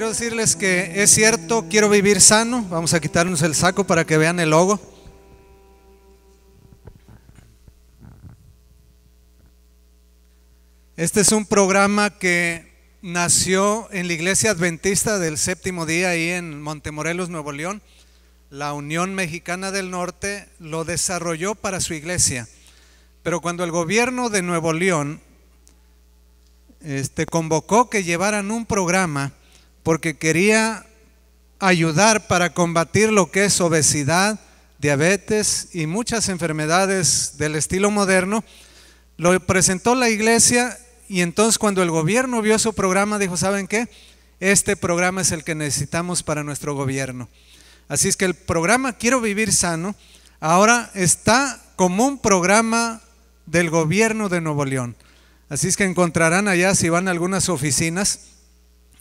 quiero decirles que es cierto, quiero vivir sano. Vamos a quitarnos el saco para que vean el logo. Este es un programa que nació en la iglesia adventista del séptimo día ahí en Montemorelos, Nuevo León. La Unión Mexicana del Norte lo desarrolló para su iglesia. Pero cuando el gobierno de Nuevo León este, convocó que llevaran un programa, porque quería ayudar para combatir lo que es obesidad, diabetes y muchas enfermedades del estilo moderno. Lo presentó la iglesia y entonces cuando el gobierno vio su programa dijo, ¿saben qué? Este programa es el que necesitamos para nuestro gobierno. Así es que el programa Quiero Vivir Sano ahora está como un programa del gobierno de Nuevo León. Así es que encontrarán allá si van a algunas oficinas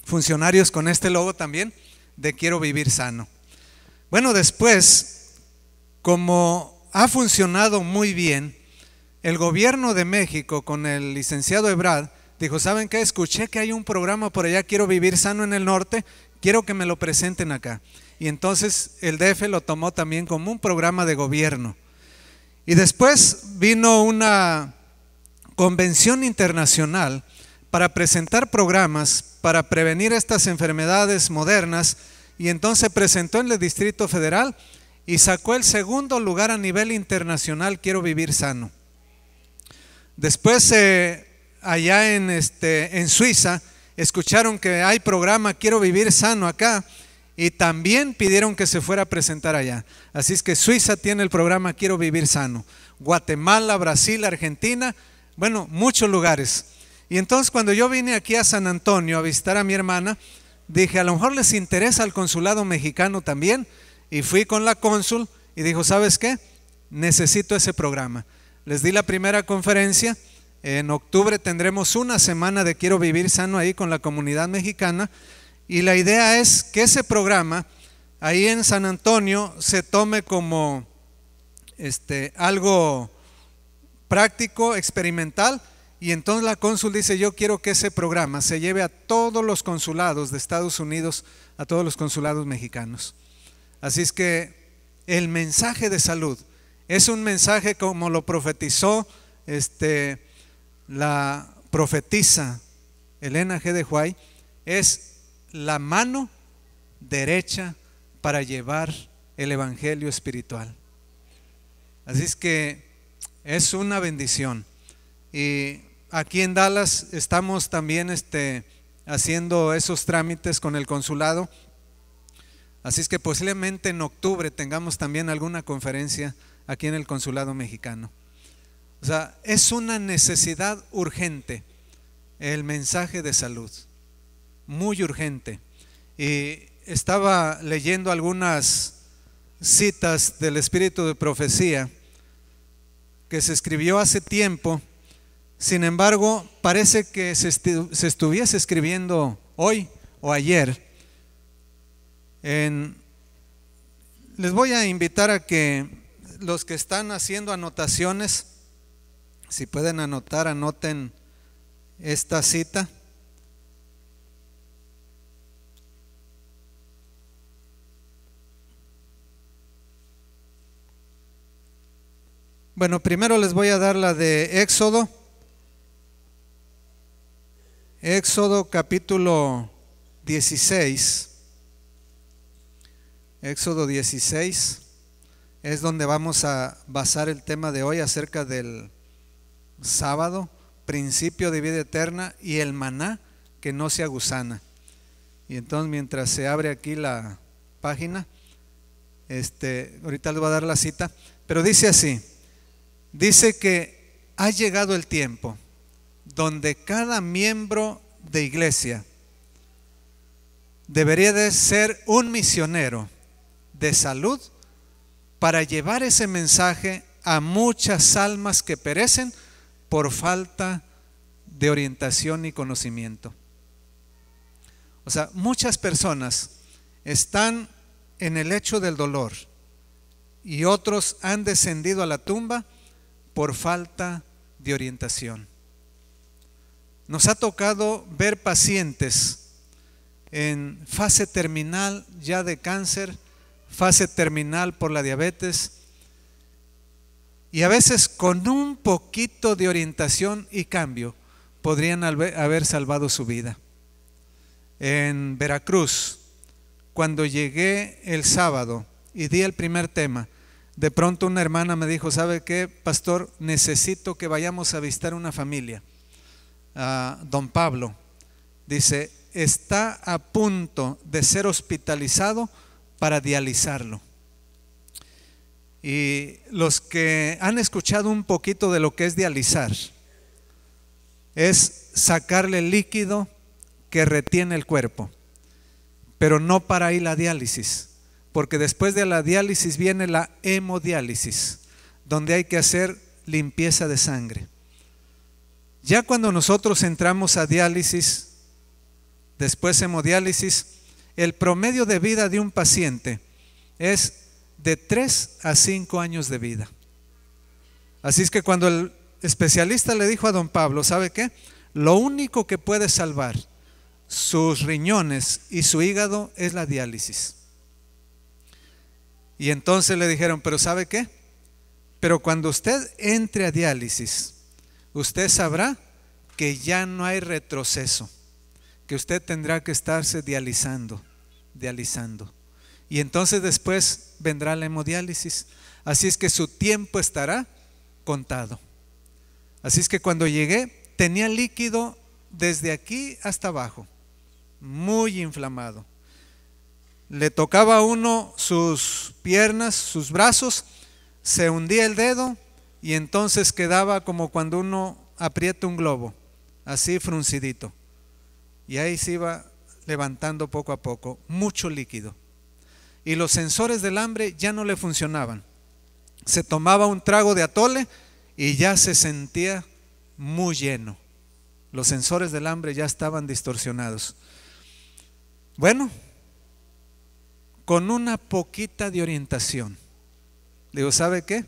funcionarios con este logo también de quiero vivir sano. Bueno, después, como ha funcionado muy bien, el gobierno de México con el licenciado Ebrad dijo, ¿saben qué? Escuché que hay un programa por allá, quiero vivir sano en el norte, quiero que me lo presenten acá. Y entonces el DF lo tomó también como un programa de gobierno. Y después vino una convención internacional para presentar programas para prevenir estas enfermedades modernas y entonces presentó en el Distrito Federal y sacó el segundo lugar a nivel internacional, Quiero Vivir Sano. Después, eh, allá en, este, en Suiza, escucharon que hay programa Quiero Vivir Sano acá y también pidieron que se fuera a presentar allá. Así es que Suiza tiene el programa Quiero Vivir Sano. Guatemala, Brasil, Argentina, bueno, muchos lugares. Y entonces cuando yo vine aquí a San Antonio a visitar a mi hermana, dije, a lo mejor les interesa el consulado mexicano también. Y fui con la cónsul y dijo, ¿sabes qué? Necesito ese programa. Les di la primera conferencia. En octubre tendremos una semana de Quiero Vivir Sano ahí con la comunidad mexicana. Y la idea es que ese programa ahí en San Antonio se tome como este, algo práctico, experimental y entonces la cónsul dice, yo quiero que ese programa se lleve a todos los consulados de Estados Unidos, a todos los consulados mexicanos. Así es que el mensaje de salud es un mensaje como lo profetizó este, la profetisa Elena G. de Huay, es la mano derecha para llevar el evangelio espiritual. Así es que es una bendición. Y aquí en Dallas estamos también este, haciendo esos trámites con el consulado. Así es que posiblemente en octubre tengamos también alguna conferencia aquí en el consulado mexicano. O sea, es una necesidad urgente el mensaje de salud, muy urgente. Y estaba leyendo algunas citas del Espíritu de Profecía que se escribió hace tiempo sin embargo, parece que se, estuviese escribiendo hoy o ayer. les voy a invitar a que los que están haciendo anotaciones, si pueden anotar, anoten esta cita. Bueno, primero les voy a dar la de Éxodo Éxodo capítulo 16. Éxodo 16 es donde vamos a basar el tema de hoy acerca del sábado, principio de vida eterna y el maná que no sea gusana. Y entonces mientras se abre aquí la página, este, ahorita le voy a dar la cita, pero dice así, dice que ha llegado el tiempo donde cada miembro de iglesia debería de ser un misionero de salud para llevar ese mensaje a muchas almas que perecen por falta de orientación y conocimiento. O sea, muchas personas están en el hecho del dolor y otros han descendido a la tumba por falta de orientación. Nos ha tocado ver pacientes en fase terminal ya de cáncer, fase terminal por la diabetes, y a veces con un poquito de orientación y cambio podrían haber salvado su vida. En Veracruz, cuando llegué el sábado y di el primer tema, de pronto una hermana me dijo, ¿sabe qué, pastor? Necesito que vayamos a visitar una familia don Pablo. Dice, está a punto de ser hospitalizado para dializarlo. Y los que han escuchado un poquito de lo que es dializar, es sacarle líquido que retiene el cuerpo, pero no para ahí la diálisis, porque después de la diálisis viene la hemodiálisis, donde hay que hacer limpieza de sangre. Ya cuando nosotros entramos a diálisis, después hemodiálisis, el promedio de vida de un paciente es de 3 a 5 años de vida. Así es que cuando el especialista le dijo a don Pablo, ¿sabe qué? Lo único que puede salvar sus riñones y su hígado es la diálisis. Y entonces le dijeron, pero ¿sabe qué? Pero cuando usted entre a diálisis, usted sabrá que ya no hay retroceso, que usted tendrá que estarse dializando, dializando. Y entonces después vendrá la hemodiálisis. Así es que su tiempo estará contado. Así es que cuando llegué tenía líquido desde aquí hasta abajo, muy inflamado. Le tocaba a uno sus piernas, sus brazos, se hundía el dedo, y entonces quedaba como cuando uno aprieta un globo, así fruncidito. Y ahí se iba levantando poco a poco mucho líquido. Y los sensores del hambre ya no le funcionaban. Se tomaba un trago de atole y ya se sentía muy lleno. Los sensores del hambre ya estaban distorsionados. Bueno, con una poquita de orientación. Digo, ¿sabe qué?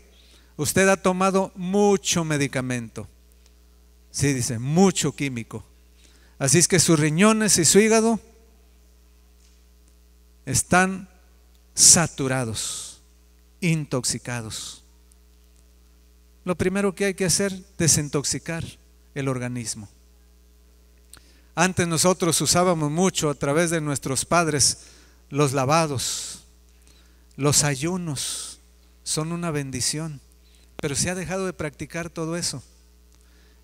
usted ha tomado mucho medicamento. Sí, dice, mucho químico. Así es que sus riñones y su hígado están saturados, intoxicados. Lo primero que hay que hacer, es desintoxicar el organismo. Antes nosotros usábamos mucho a través de nuestros padres los lavados, los ayunos, son una bendición pero se ha dejado de practicar todo eso.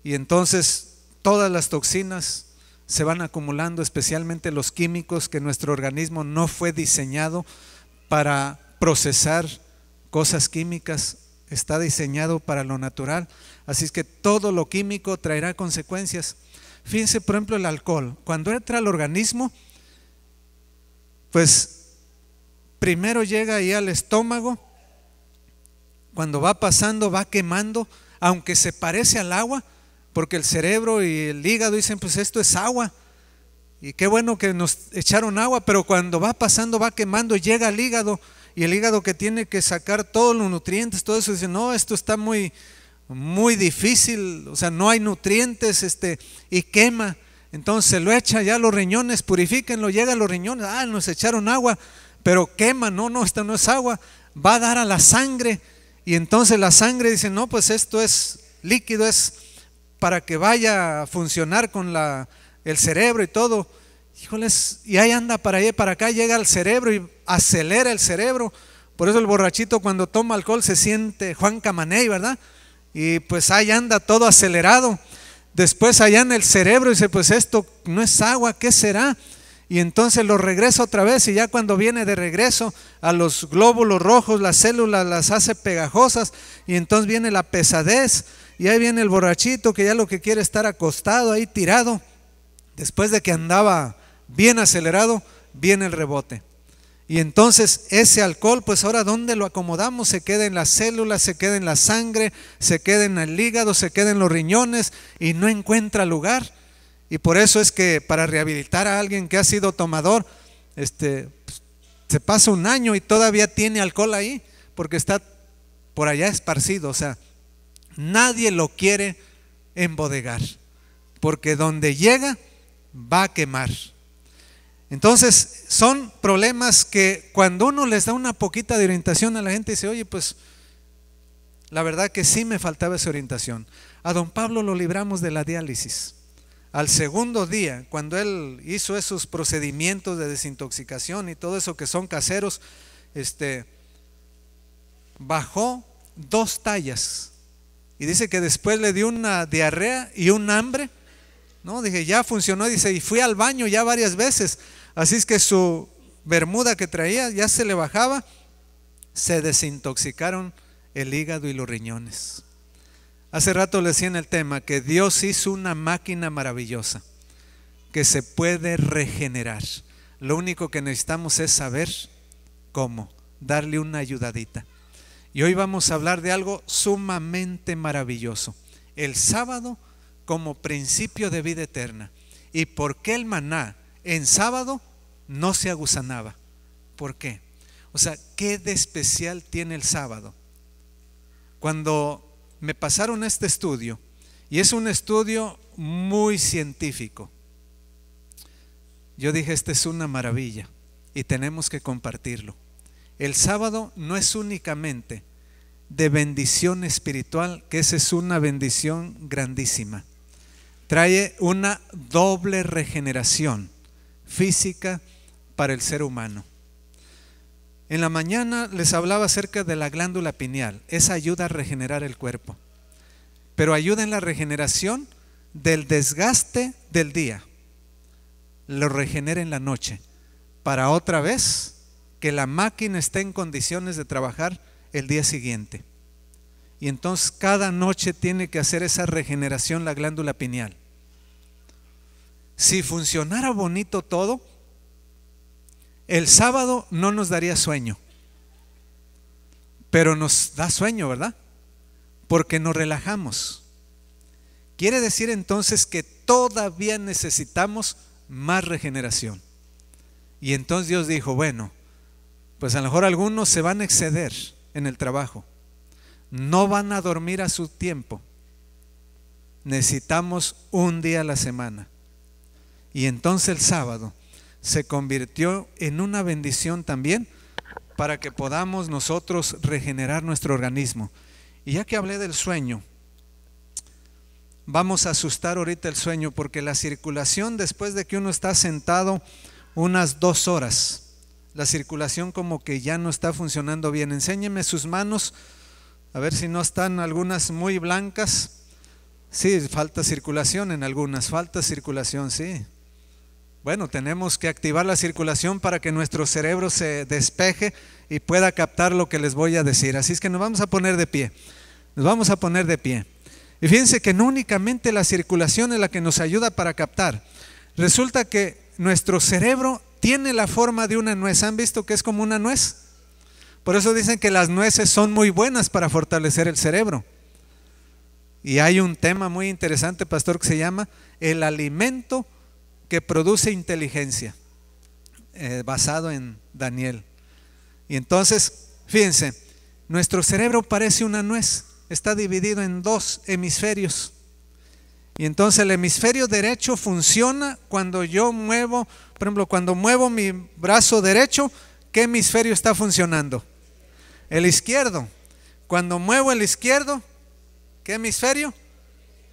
Y entonces todas las toxinas se van acumulando, especialmente los químicos que nuestro organismo no fue diseñado para procesar cosas químicas, está diseñado para lo natural. Así es que todo lo químico traerá consecuencias. Fíjense, por ejemplo, el alcohol. Cuando entra al organismo, pues primero llega ahí al estómago cuando va pasando, va quemando, aunque se parece al agua, porque el cerebro y el hígado dicen, pues esto es agua. Y qué bueno que nos echaron agua, pero cuando va pasando, va quemando, llega al hígado y el hígado que tiene que sacar todos los nutrientes, todo eso, dice, no, esto está muy, muy difícil, o sea, no hay nutrientes, este, y quema. Entonces lo echa ya los riñones, purifíquenlo, llega a los riñones, ah, nos echaron agua, pero quema, no, no, esto no es agua, va a dar a la sangre y entonces la sangre dice, no, pues esto es líquido, es para que vaya a funcionar con el cerebro y todo. Híjoles, y ahí anda para allá, para acá, llega al cerebro y acelera el cerebro. Por eso el borrachito cuando toma alcohol se siente Juan Camaney, ¿verdad? Y pues ahí anda todo acelerado. Después allá en el cerebro dice, pues esto no es agua, ¿qué será? y entonces lo regresa otra vez y ya cuando viene de regreso a los glóbulos rojos, las células las hace pegajosas y entonces viene la pesadez y ahí viene el borrachito que ya lo que quiere estar acostado ahí tirado, después de que andaba bien acelerado, viene el rebote. Y entonces ese alcohol, pues ahora ¿dónde lo acomodamos? Se queda en las células, se queda en la sangre, se queda en el hígado, se queda en los riñones y no encuentra lugar. Y por eso es que para rehabilitar a alguien que ha sido tomador, este, pues, se pasa un año y todavía tiene alcohol ahí, porque está por allá esparcido. O sea, nadie lo quiere embodegar, porque donde llega va a quemar. Entonces, son problemas que cuando uno les da una poquita de orientación a la gente, dice, oye, pues la verdad que sí me faltaba esa orientación. A don Pablo lo libramos de la diálisis al segundo día, cuando él hizo esos procedimientos de desintoxicación y todo eso que son caseros, este, bajó dos tallas. Y dice que después le dio una diarrea y un hambre. No, dije, ya funcionó, dice, y fui al baño ya varias veces. Así es que su bermuda que traía ya se le bajaba. Se desintoxicaron el hígado y los riñones. Hace rato le decía en el tema que Dios hizo una máquina maravillosa que se puede regenerar. Lo único que necesitamos es saber cómo, darle una ayudadita. Y hoy vamos a hablar de algo sumamente maravilloso. El sábado como principio de vida eterna. ¿Y por qué el maná en sábado no se agusanaba ¿Por qué? O sea, ¿qué de especial tiene el sábado? Cuando me pasaron este estudio y es un estudio muy científico. Yo dije, esta es una maravilla y tenemos que compartirlo. El sábado no es únicamente de bendición espiritual, que esa es una bendición grandísima. Trae una doble regeneración física para el ser humano. En la mañana les hablaba acerca de la glándula pineal. Esa ayuda a regenerar el cuerpo. Pero ayuda en la regeneración del desgaste del día. Lo regenera en la noche. Para otra vez que la máquina esté en condiciones de trabajar el día siguiente. Y entonces cada noche tiene que hacer esa regeneración la glándula pineal. Si funcionara bonito todo, el sábado no nos daría sueño, pero nos da sueño, ¿verdad? Porque nos relajamos. Quiere decir entonces que todavía necesitamos más regeneración. Y entonces Dios dijo, bueno, pues a lo mejor algunos se van a exceder en el trabajo, no van a dormir a su tiempo. Necesitamos un día a la semana. Y entonces el sábado se convirtió en una bendición también para que podamos nosotros regenerar nuestro organismo. Y ya que hablé del sueño, vamos a asustar ahorita el sueño porque la circulación después de que uno está sentado unas dos horas, la circulación como que ya no está funcionando bien. Enséñeme sus manos, a ver si no están algunas muy blancas. Sí, falta circulación en algunas, falta circulación, sí bueno, tenemos que activar la circulación para que nuestro cerebro se despeje y pueda captar lo que les voy a decir. Así es que nos vamos a poner de pie. Nos vamos a poner de pie. Y fíjense que no únicamente la circulación es la que nos ayuda para captar. Resulta que nuestro cerebro tiene la forma de una nuez. ¿Han visto que es como una nuez? Por eso dicen que las nueces son muy buenas para fortalecer el cerebro. Y hay un tema muy interesante, pastor, que se llama el alimento que produce inteligencia, eh, basado en Daniel. Y entonces, fíjense, nuestro cerebro parece una nuez, está dividido en dos hemisferios. Y entonces el hemisferio derecho funciona cuando yo muevo, por ejemplo, cuando muevo mi brazo derecho, ¿qué hemisferio está funcionando? El izquierdo. Cuando muevo el izquierdo, ¿qué hemisferio?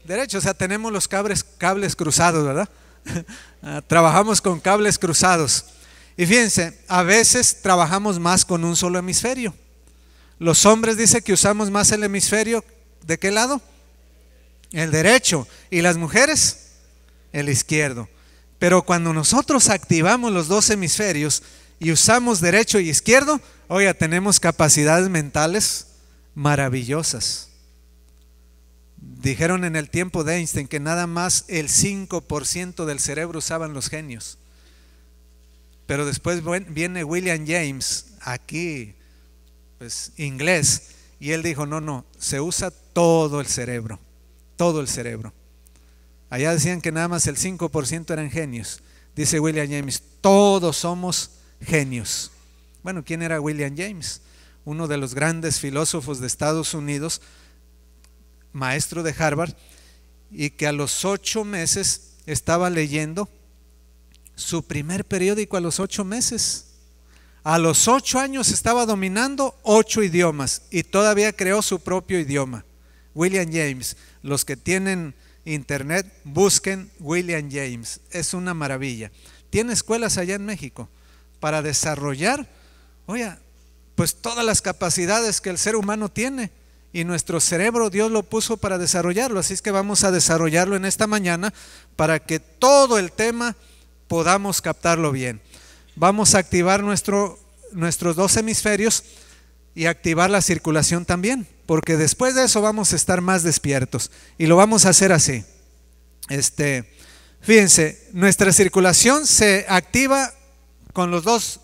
Derecho, o sea, tenemos los cables, cables cruzados, ¿verdad? Ah, trabajamos con cables cruzados. Y fíjense, a veces trabajamos más con un solo hemisferio. Los hombres dicen que usamos más el hemisferio, ¿de qué lado? El derecho. ¿Y las mujeres? El izquierdo. Pero cuando nosotros activamos los dos hemisferios y usamos derecho y izquierdo, oiga, tenemos capacidades mentales maravillosas. Dijeron en el tiempo de Einstein que nada más el 5% del cerebro usaban los genios. Pero después viene William James, aquí, pues inglés, y él dijo, no, no, se usa todo el cerebro, todo el cerebro. Allá decían que nada más el 5% eran genios. Dice William James, todos somos genios. Bueno, ¿quién era William James? Uno de los grandes filósofos de Estados Unidos maestro de Harvard, y que a los ocho meses estaba leyendo su primer periódico a los ocho meses. A los ocho años estaba dominando ocho idiomas y todavía creó su propio idioma. William James. Los que tienen internet, busquen William James. Es una maravilla. Tiene escuelas allá en México para desarrollar, oye, pues todas las capacidades que el ser humano tiene y nuestro cerebro Dios lo puso para desarrollarlo, así es que vamos a desarrollarlo en esta mañana para que todo el tema podamos captarlo bien. Vamos a activar nuestro, nuestros dos hemisferios y activar la circulación también, porque después de eso vamos a estar más despiertos y lo vamos a hacer así. Este, fíjense, nuestra circulación se activa con los dos.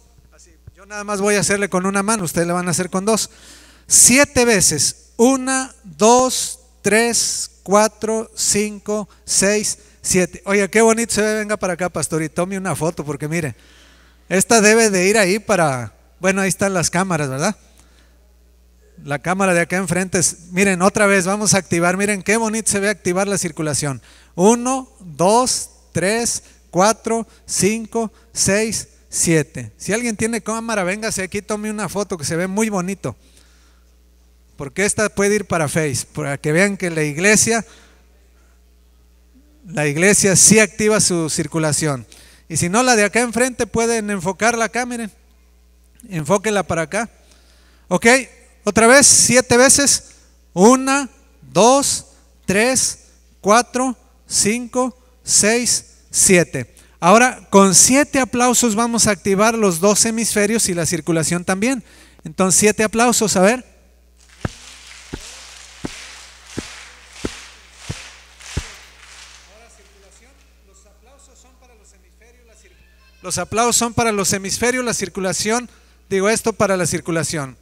yo nada más voy a hacerle con una mano, ustedes le van a hacer con dos. Siete veces una, dos, tres, cuatro, cinco, seis, siete. Oye, qué bonito se ve. Venga para acá, pastor, y tome una foto, porque mire, esta debe de ir ahí para. Bueno, ahí están las cámaras, ¿verdad? La cámara de acá enfrente. Miren, otra vez vamos a activar. Miren qué bonito se ve activar la circulación. Uno, dos, tres, cuatro, cinco, seis, siete. Si alguien tiene cámara, véngase aquí, tome una foto que se ve muy bonito porque esta puede ir para Face, para que vean que la iglesia, la iglesia sí activa su circulación. Y si no, la de acá enfrente pueden enfocarla acá, miren, enfóquenla para acá. Ok, otra vez, siete veces. Una, dos, tres, cuatro, cinco, seis, siete. Ahora, con siete aplausos vamos a activar los dos hemisferios y la circulación también. Entonces, siete aplausos, a ver. Los aplausos son para los hemisferios, la circulación, digo esto para la circulación.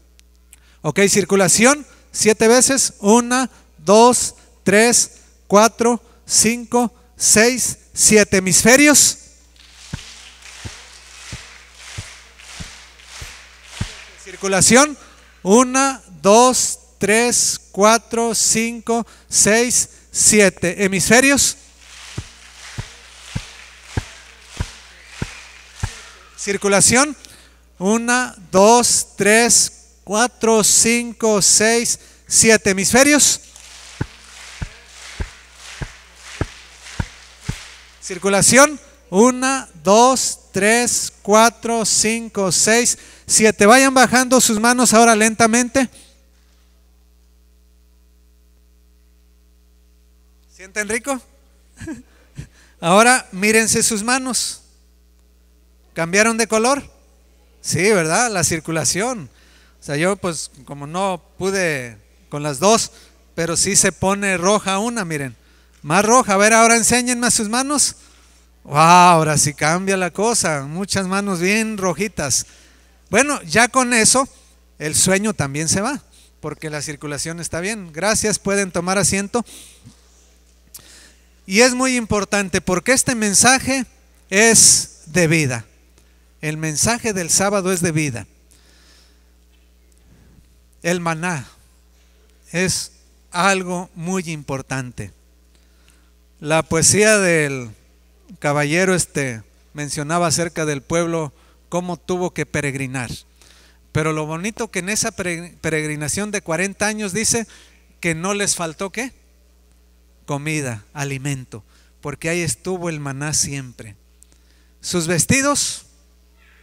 Ok, circulación, siete veces, una, dos, tres, cuatro, cinco, seis, siete hemisferios. Circulación, una, dos, tres, cuatro, cinco, seis, siete hemisferios. circulación. 1, 2, 3, 4, 5, 6, 7 hemisferios. Circulación. 1, 2, 3, 4, 5, 6, 7. Vayan bajando sus manos ahora lentamente. ¿Sienten rico? Ahora mírense sus manos. ¿Cambiaron de color? Sí, ¿verdad? La circulación. O sea, yo pues como no pude con las dos, pero sí se pone roja una, miren. Más roja. A ver, ahora enséñenme sus manos. Wow, ahora sí cambia la cosa. Muchas manos bien rojitas. Bueno, ya con eso el sueño también se va, porque la circulación está bien. Gracias, pueden tomar asiento. Y es muy importante porque este mensaje es de vida. El mensaje del sábado es de vida. El maná es algo muy importante. La poesía del caballero este mencionaba acerca del pueblo cómo tuvo que peregrinar. Pero lo bonito que en esa peregrinación de 40 años dice que no les faltó qué? Comida, alimento, porque ahí estuvo el maná siempre. Sus vestidos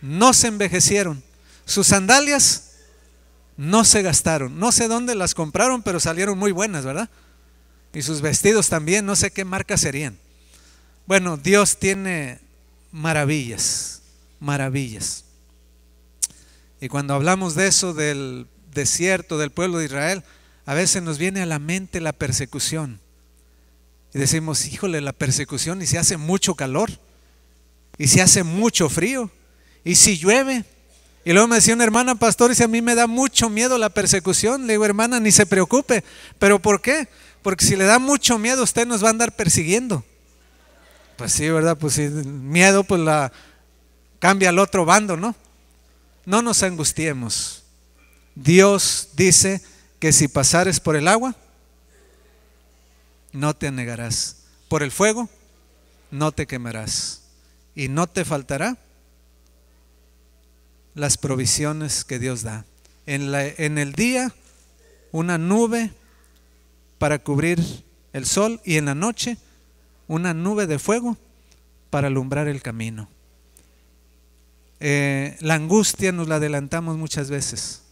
no se envejecieron. Sus sandalias no se gastaron. No sé dónde las compraron, pero salieron muy buenas, ¿verdad? Y sus vestidos también, no sé qué marca serían. Bueno, Dios tiene maravillas, maravillas. Y cuando hablamos de eso, del desierto, del pueblo de Israel, a veces nos viene a la mente la persecución. Y decimos, híjole, la persecución y se hace mucho calor, y se hace mucho frío, ¿y si llueve? Y luego me decía una hermana, pastor, y a mí me da mucho miedo la persecución, le digo, hermana, ni se preocupe. ¿Pero por qué? Porque si le da mucho miedo, usted nos va a andar persiguiendo. Pues sí, ¿verdad? Pues si miedo, pues la cambia al otro bando, ¿no? No nos angustiemos. Dios dice que si pasares por el agua, no te anegarás. Por el fuego, no te quemarás. Y no te faltará las provisiones que Dios da. En, la, en el día, una nube para cubrir el sol y en la noche, una nube de fuego para alumbrar el camino. Eh, la angustia nos la adelantamos muchas veces,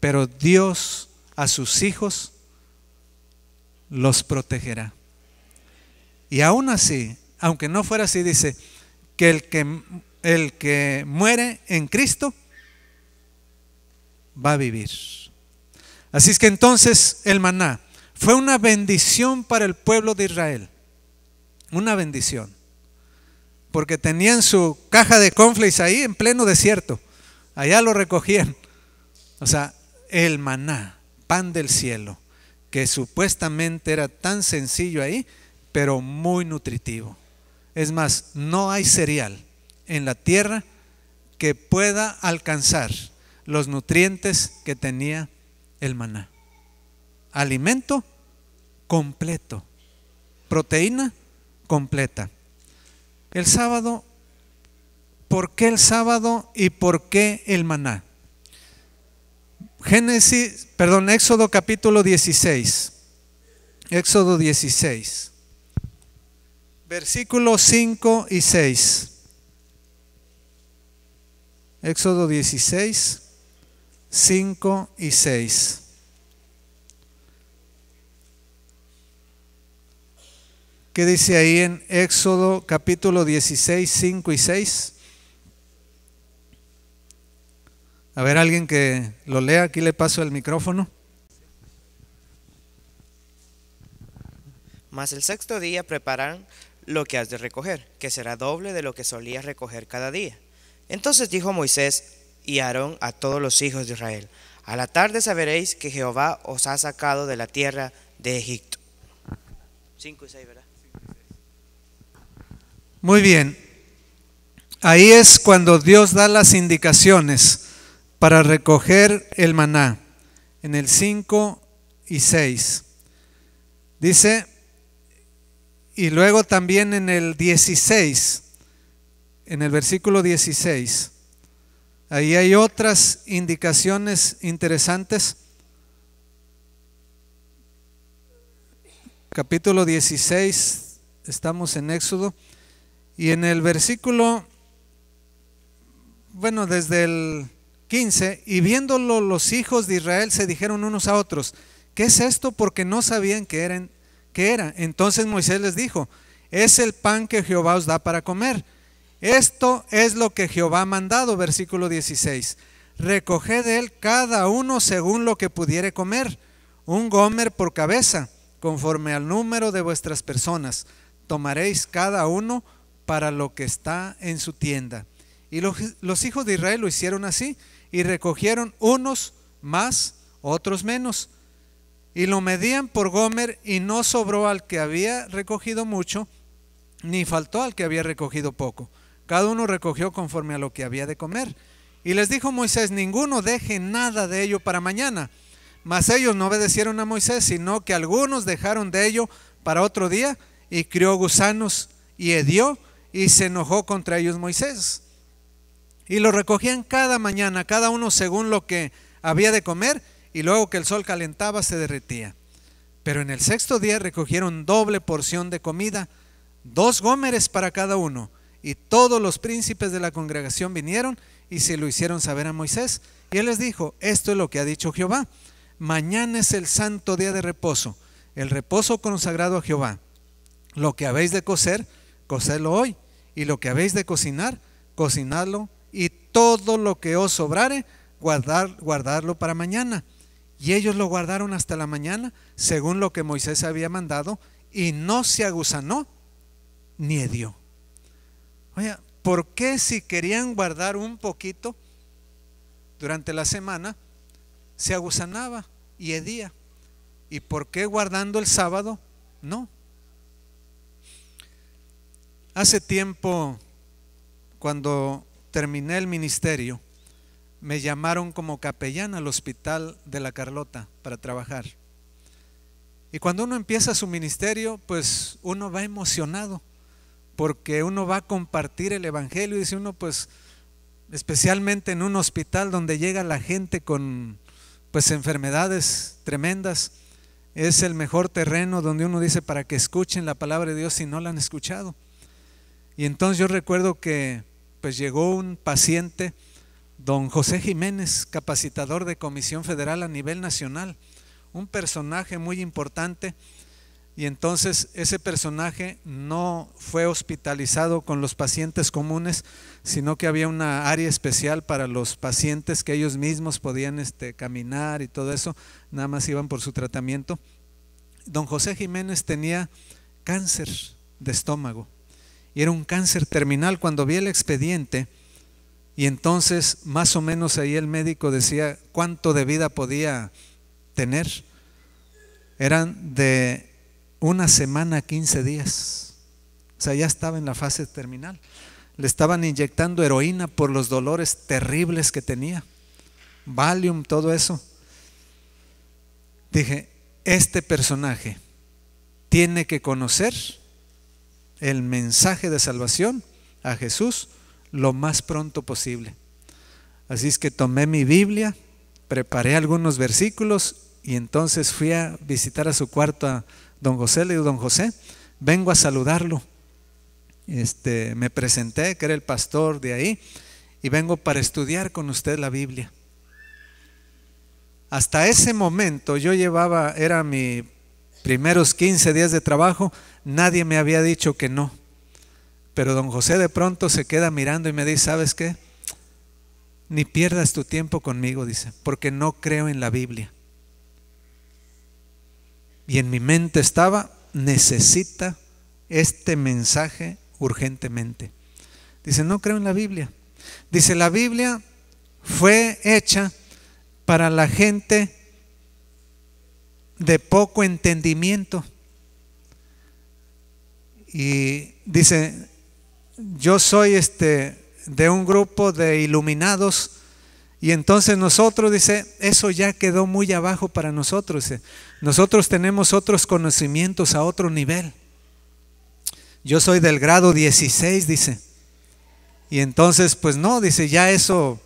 pero Dios a sus hijos los protegerá. Y aún así, aunque no fuera así, dice que el que el que muere en Cristo va a vivir. Así es que entonces el maná fue una bendición para el pueblo de Israel. Una bendición. Porque tenían su caja de conflictos ahí en pleno desierto. Allá lo recogían. O sea, el maná, pan del cielo, que supuestamente era tan sencillo ahí, pero muy nutritivo. Es más, no hay cereal en la tierra que pueda alcanzar los nutrientes que tenía el maná. Alimento completo, proteína completa. El sábado, ¿por qué el sábado y por qué el maná? Génesis, perdón, Éxodo capítulo 16. Éxodo 16. Versículos 5 y 6. Éxodo 16, 5 y 6. ¿Qué dice ahí en Éxodo capítulo 16, 5 y 6? A ver, alguien que lo lea, aquí le paso el micrófono. Más el sexto día preparan lo que has de recoger, que será doble de lo que solías recoger cada día entonces dijo Moisés y Aarón a todos los hijos de Israel, a la tarde saberéis que Jehová os ha sacado de la tierra de Egipto. 5 y 6, ¿verdad? Muy bien. Ahí es cuando Dios da las indicaciones para recoger el maná, en el 5 y 6. Dice, y luego también en el 16, en el versículo 16, ahí hay otras indicaciones interesantes. Capítulo 16, estamos en Éxodo. Y en el versículo, bueno, desde el 15, y viéndolo los hijos de Israel se dijeron unos a otros, ¿qué es esto? Porque no sabían qué, eran, era. Entonces Moisés les dijo, es el pan que Jehová os da para comer. Esto es lo que Jehová ha mandado, versículo 16. Recoged de él cada uno según lo que pudiere comer, un gomer por cabeza, conforme al número de vuestras personas. Tomaréis cada uno para lo que está en su tienda. Y los, los hijos de Israel lo hicieron así, y recogieron unos más, otros menos. Y lo medían por Gomer, y no sobró al que había recogido mucho, ni faltó al que había recogido poco. Cada uno recogió conforme a lo que había de comer. Y les dijo Moisés, ninguno deje nada de ello para mañana. Mas ellos no obedecieron a Moisés, sino que algunos dejaron de ello para otro día y crió gusanos y hedió y se enojó contra ellos Moisés. Y lo recogían cada mañana, cada uno según lo que había de comer, y luego que el sol calentaba se derretía. Pero en el sexto día recogieron doble porción de comida, dos gómeres para cada uno, y todos los príncipes de la congregación vinieron y se lo hicieron saber a Moisés. Y él les dijo, esto es lo que ha dicho Jehová. Mañana es el santo día de reposo, el reposo consagrado a Jehová. Lo que habéis de coser, cosedlo hoy. Y lo que habéis de cocinar, cocinadlo. Y todo lo que os sobrare, guardar, guardarlo para mañana. Y ellos lo guardaron hasta la mañana, según lo que Moisés había mandado, y no se aguzanó ni edió Oye, ¿por qué si querían guardar un poquito durante la semana, se aguzanaba y hedía? ¿Y por qué guardando el sábado? No. Hace tiempo, cuando terminé el ministerio, me llamaron como capellán al hospital de la Carlota para trabajar. Y cuando uno empieza su ministerio, pues uno va emocionado porque uno va a compartir el Evangelio y dice uno, pues, especialmente en un hospital donde llega la gente con, pues, enfermedades tremendas, es el mejor terreno donde uno dice para que escuchen la palabra de Dios si no la han escuchado. Y entonces yo recuerdo que, pues, llegó un paciente, don José Jiménez, capacitador de Comisión Federal a nivel nacional, un personaje muy importante y entonces ese personaje no fue hospitalizado con los pacientes comunes, sino que había una área especial para los pacientes que ellos mismos podían este, caminar y todo eso, nada más iban por su tratamiento. Don José Jiménez tenía cáncer de estómago y era un cáncer terminal. Cuando vi el expediente, y entonces más o menos ahí el médico decía cuánto de vida podía tener, eran de una semana, 15 días. O sea, ya estaba en la fase terminal. Le estaban inyectando heroína por los dolores terribles que tenía. Valium, todo eso. Dije, este personaje tiene que conocer el mensaje de salvación a Jesús lo más pronto posible. Así es que tomé mi Biblia, preparé algunos versículos y entonces fui a visitar a su cuarto a don José, le digo, don José, vengo a saludarlo. Este, me presenté, que era el pastor de ahí, y vengo para estudiar con usted la Biblia. Hasta ese momento yo llevaba, era mis primeros 15 días de trabajo, nadie me había dicho que no. Pero don José de pronto se queda mirando y me dice, ¿sabes qué? Ni pierdas tu tiempo conmigo, dice, porque no creo en la Biblia. Y en mi mente estaba, necesita este mensaje urgentemente. Dice, no creo en la Biblia. Dice, la Biblia fue hecha para la gente de poco entendimiento. Y dice, yo soy este de un grupo de iluminados y entonces nosotros dice, eso ya quedó muy abajo para nosotros. Nosotros tenemos otros conocimientos a otro nivel. Yo soy del grado 16, dice. Y entonces, pues no, dice, ya eso,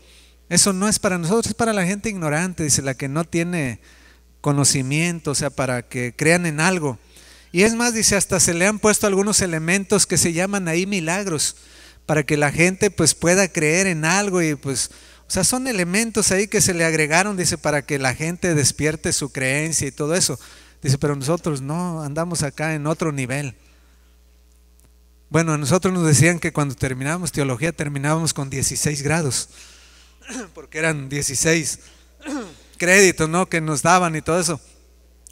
eso no es para nosotros, es para la gente ignorante, dice, la que no tiene conocimiento, o sea, para que crean en algo. Y es más, dice, hasta se le han puesto algunos elementos que se llaman ahí milagros, para que la gente pues pueda creer en algo y pues o sea, son elementos ahí que se le agregaron, dice, para que la gente despierte su creencia y todo eso. Dice, pero nosotros no, andamos acá en otro nivel. Bueno, a nosotros nos decían que cuando terminábamos teología terminábamos con 16 grados, porque eran 16 créditos, ¿no? Que nos daban y todo eso.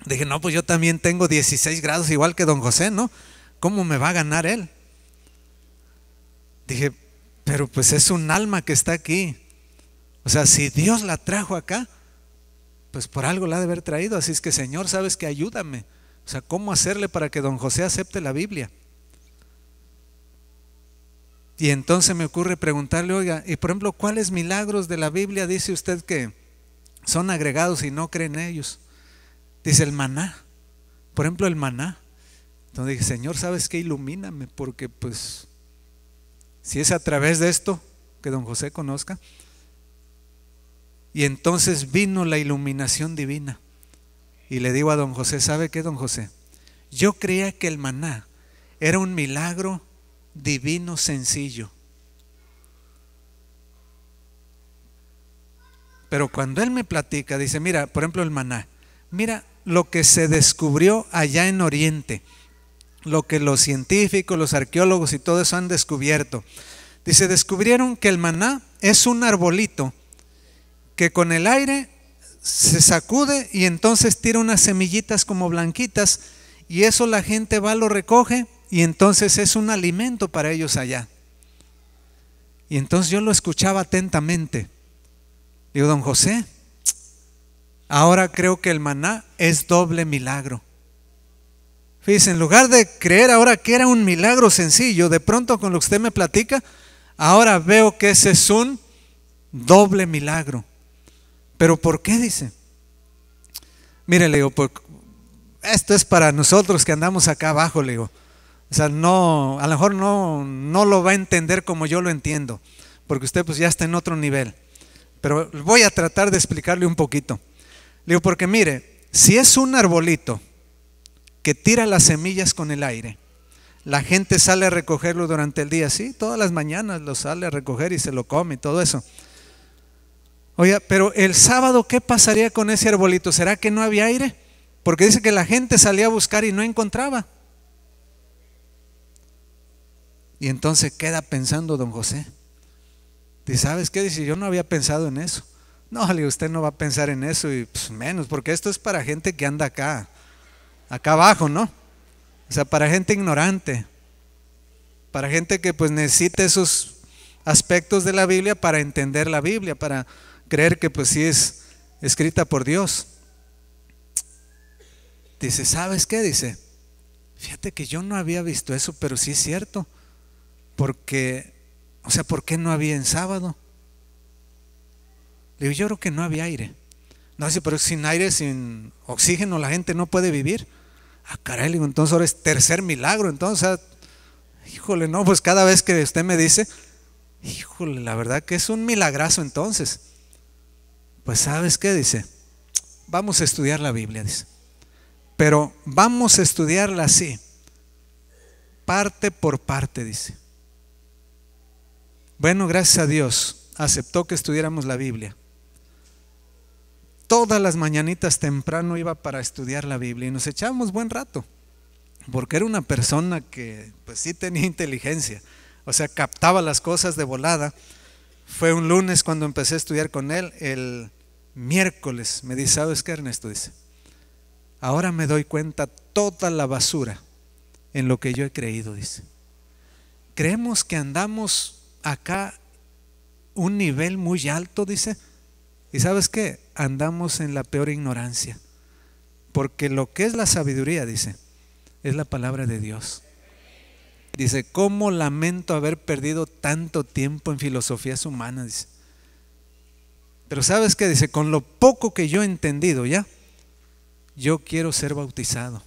Dije, no, pues yo también tengo 16 grados igual que don José, ¿no? ¿Cómo me va a ganar él? Dije, pero pues es un alma que está aquí. O sea, si Dios la trajo acá, pues por algo la ha de haber traído. Así es que Señor, sabes que ayúdame. O sea, ¿cómo hacerle para que don José acepte la Biblia? Y entonces me ocurre preguntarle, oiga, y por ejemplo, ¿cuáles milagros de la Biblia dice usted que son agregados y no creen ellos? Dice el maná, por ejemplo, el maná. Entonces dije, Señor, ¿sabes que Ilumíname, porque pues si es a través de esto que don José conozca, y entonces vino la iluminación divina. Y le digo a don José, ¿sabe qué, don José? Yo creía que el maná era un milagro divino sencillo. Pero cuando él me platica, dice, mira, por ejemplo, el maná, mira lo que se descubrió allá en Oriente, lo que los científicos, los arqueólogos y todo eso han descubierto. Dice, descubrieron que el maná es un arbolito que con el aire se sacude y entonces tira unas semillitas como blanquitas y eso la gente va, lo recoge y entonces es un alimento para ellos allá. Y entonces yo lo escuchaba atentamente. Digo, don José, ahora creo que el maná es doble milagro. Fíjense, en lugar de creer ahora que era un milagro sencillo, de pronto con lo que usted me platica, ahora veo que ese es un doble milagro. ¿Pero por qué? Dice. Mire, le digo, esto es para nosotros que andamos acá abajo, le digo. O sea, no, a lo mejor no, no lo va a entender como yo lo entiendo, porque usted pues ya está en otro nivel. Pero voy a tratar de explicarle un poquito. Le digo, porque mire, si es un arbolito que tira las semillas con el aire, la gente sale a recogerlo durante el día, sí, todas las mañanas lo sale a recoger y se lo come y todo eso. Oiga, pero el sábado, ¿qué pasaría con ese arbolito? ¿Será que no había aire? Porque dice que la gente salía a buscar y no encontraba. Y entonces queda pensando don José. Dice, ¿sabes qué? Dice, yo no había pensado en eso. No, usted no va a pensar en eso y pues, menos, porque esto es para gente que anda acá, acá abajo, ¿no? O sea, para gente ignorante, para gente que pues necesita esos aspectos de la Biblia para entender la Biblia, para creer que pues sí es escrita por Dios. Dice, ¿sabes qué? Dice, fíjate que yo no había visto eso, pero sí es cierto. Porque, o sea, ¿por qué no había en sábado? Le digo, yo creo que no había aire. No, sé pero sin aire, sin oxígeno, la gente no puede vivir. Ah, caray, le digo, entonces ahora es tercer milagro. Entonces, híjole, no, pues cada vez que usted me dice, híjole, la verdad que es un milagrazo entonces. Pues sabes qué dice, vamos a estudiar la Biblia, dice. Pero vamos a estudiarla así, parte por parte, dice. Bueno, gracias a Dios, aceptó que estudiáramos la Biblia. Todas las mañanitas temprano iba para estudiar la Biblia y nos echábamos buen rato, porque era una persona que pues sí tenía inteligencia, o sea, captaba las cosas de volada. Fue un lunes cuando empecé a estudiar con él, el miércoles me dice, ¿sabes qué Ernesto? Dice, ahora me doy cuenta toda la basura en lo que yo he creído, dice. Creemos que andamos acá un nivel muy alto, dice. ¿Y sabes qué? Andamos en la peor ignorancia. Porque lo que es la sabiduría, dice, es la palabra de Dios. Dice, ¿cómo lamento haber perdido tanto tiempo en filosofías humanas? Dice. Pero sabes qué? dice, con lo poco que yo he entendido ya, yo quiero ser bautizado.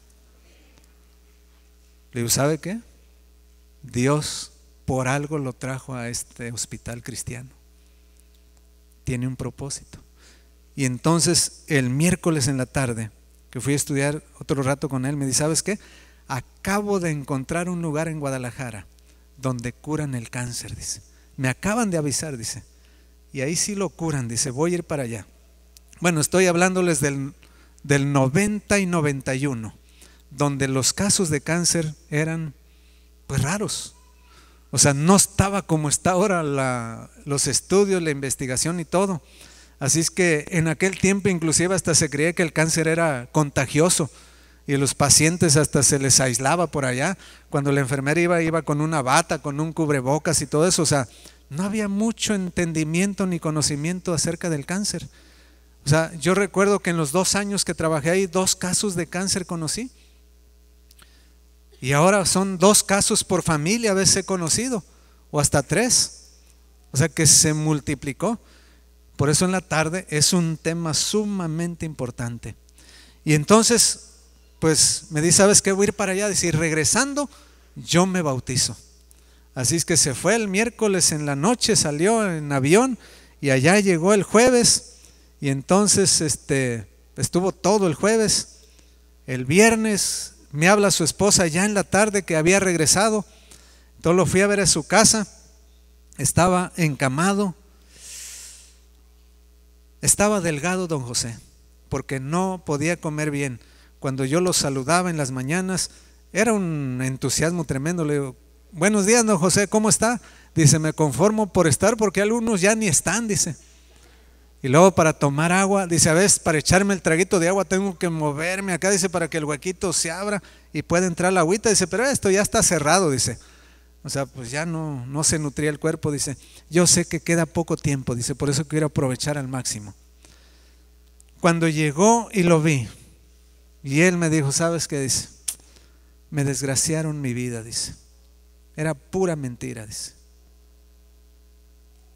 Le digo, ¿sabe qué? Dios por algo lo trajo a este hospital cristiano. Tiene un propósito. Y entonces el miércoles en la tarde, que fui a estudiar otro rato con él, me dice, ¿sabes qué? Acabo de encontrar un lugar en Guadalajara donde curan el cáncer, dice. Me acaban de avisar, dice. Y ahí sí lo curan, dice, voy a ir para allá. Bueno, estoy hablándoles del, del 90 y 91, donde los casos de cáncer eran pues raros. O sea, no estaba como está ahora la, los estudios, la investigación y todo. Así es que en aquel tiempo inclusive hasta se creía que el cáncer era contagioso y los pacientes hasta se les aislaba por allá. Cuando la enfermera iba, iba con una bata, con un cubrebocas y todo eso. O sea, no había mucho entendimiento ni conocimiento acerca del cáncer. O sea, yo recuerdo que en los dos años que trabajé ahí, dos casos de cáncer conocí. Y ahora son dos casos por familia a veces he conocido, o hasta tres. O sea que se multiplicó. Por eso en la tarde es un tema sumamente importante. Y entonces, pues me dice, ¿sabes qué? Voy a ir para allá. Decir, regresando, yo me bautizo. Así es que se fue el miércoles en la noche, salió en avión y allá llegó el jueves y entonces este, estuvo todo el jueves. El viernes me habla su esposa ya en la tarde que había regresado. Entonces lo fui a ver a su casa. Estaba encamado. Estaba delgado don José, porque no podía comer bien. Cuando yo lo saludaba en las mañanas, era un entusiasmo tremendo. Le digo, Buenos días, don José, ¿cómo está? Dice, me conformo por estar porque algunos ya ni están, dice. Y luego para tomar agua, dice, a veces para echarme el traguito de agua tengo que moverme acá, dice, para que el huequito se abra y pueda entrar la agüita. Dice, pero esto ya está cerrado, dice. O sea, pues ya no, no se nutría el cuerpo, dice. Yo sé que queda poco tiempo, dice, por eso quiero aprovechar al máximo. Cuando llegó y lo vi, y él me dijo, ¿sabes qué? Dice, me desgraciaron mi vida, dice era pura mentira, dice.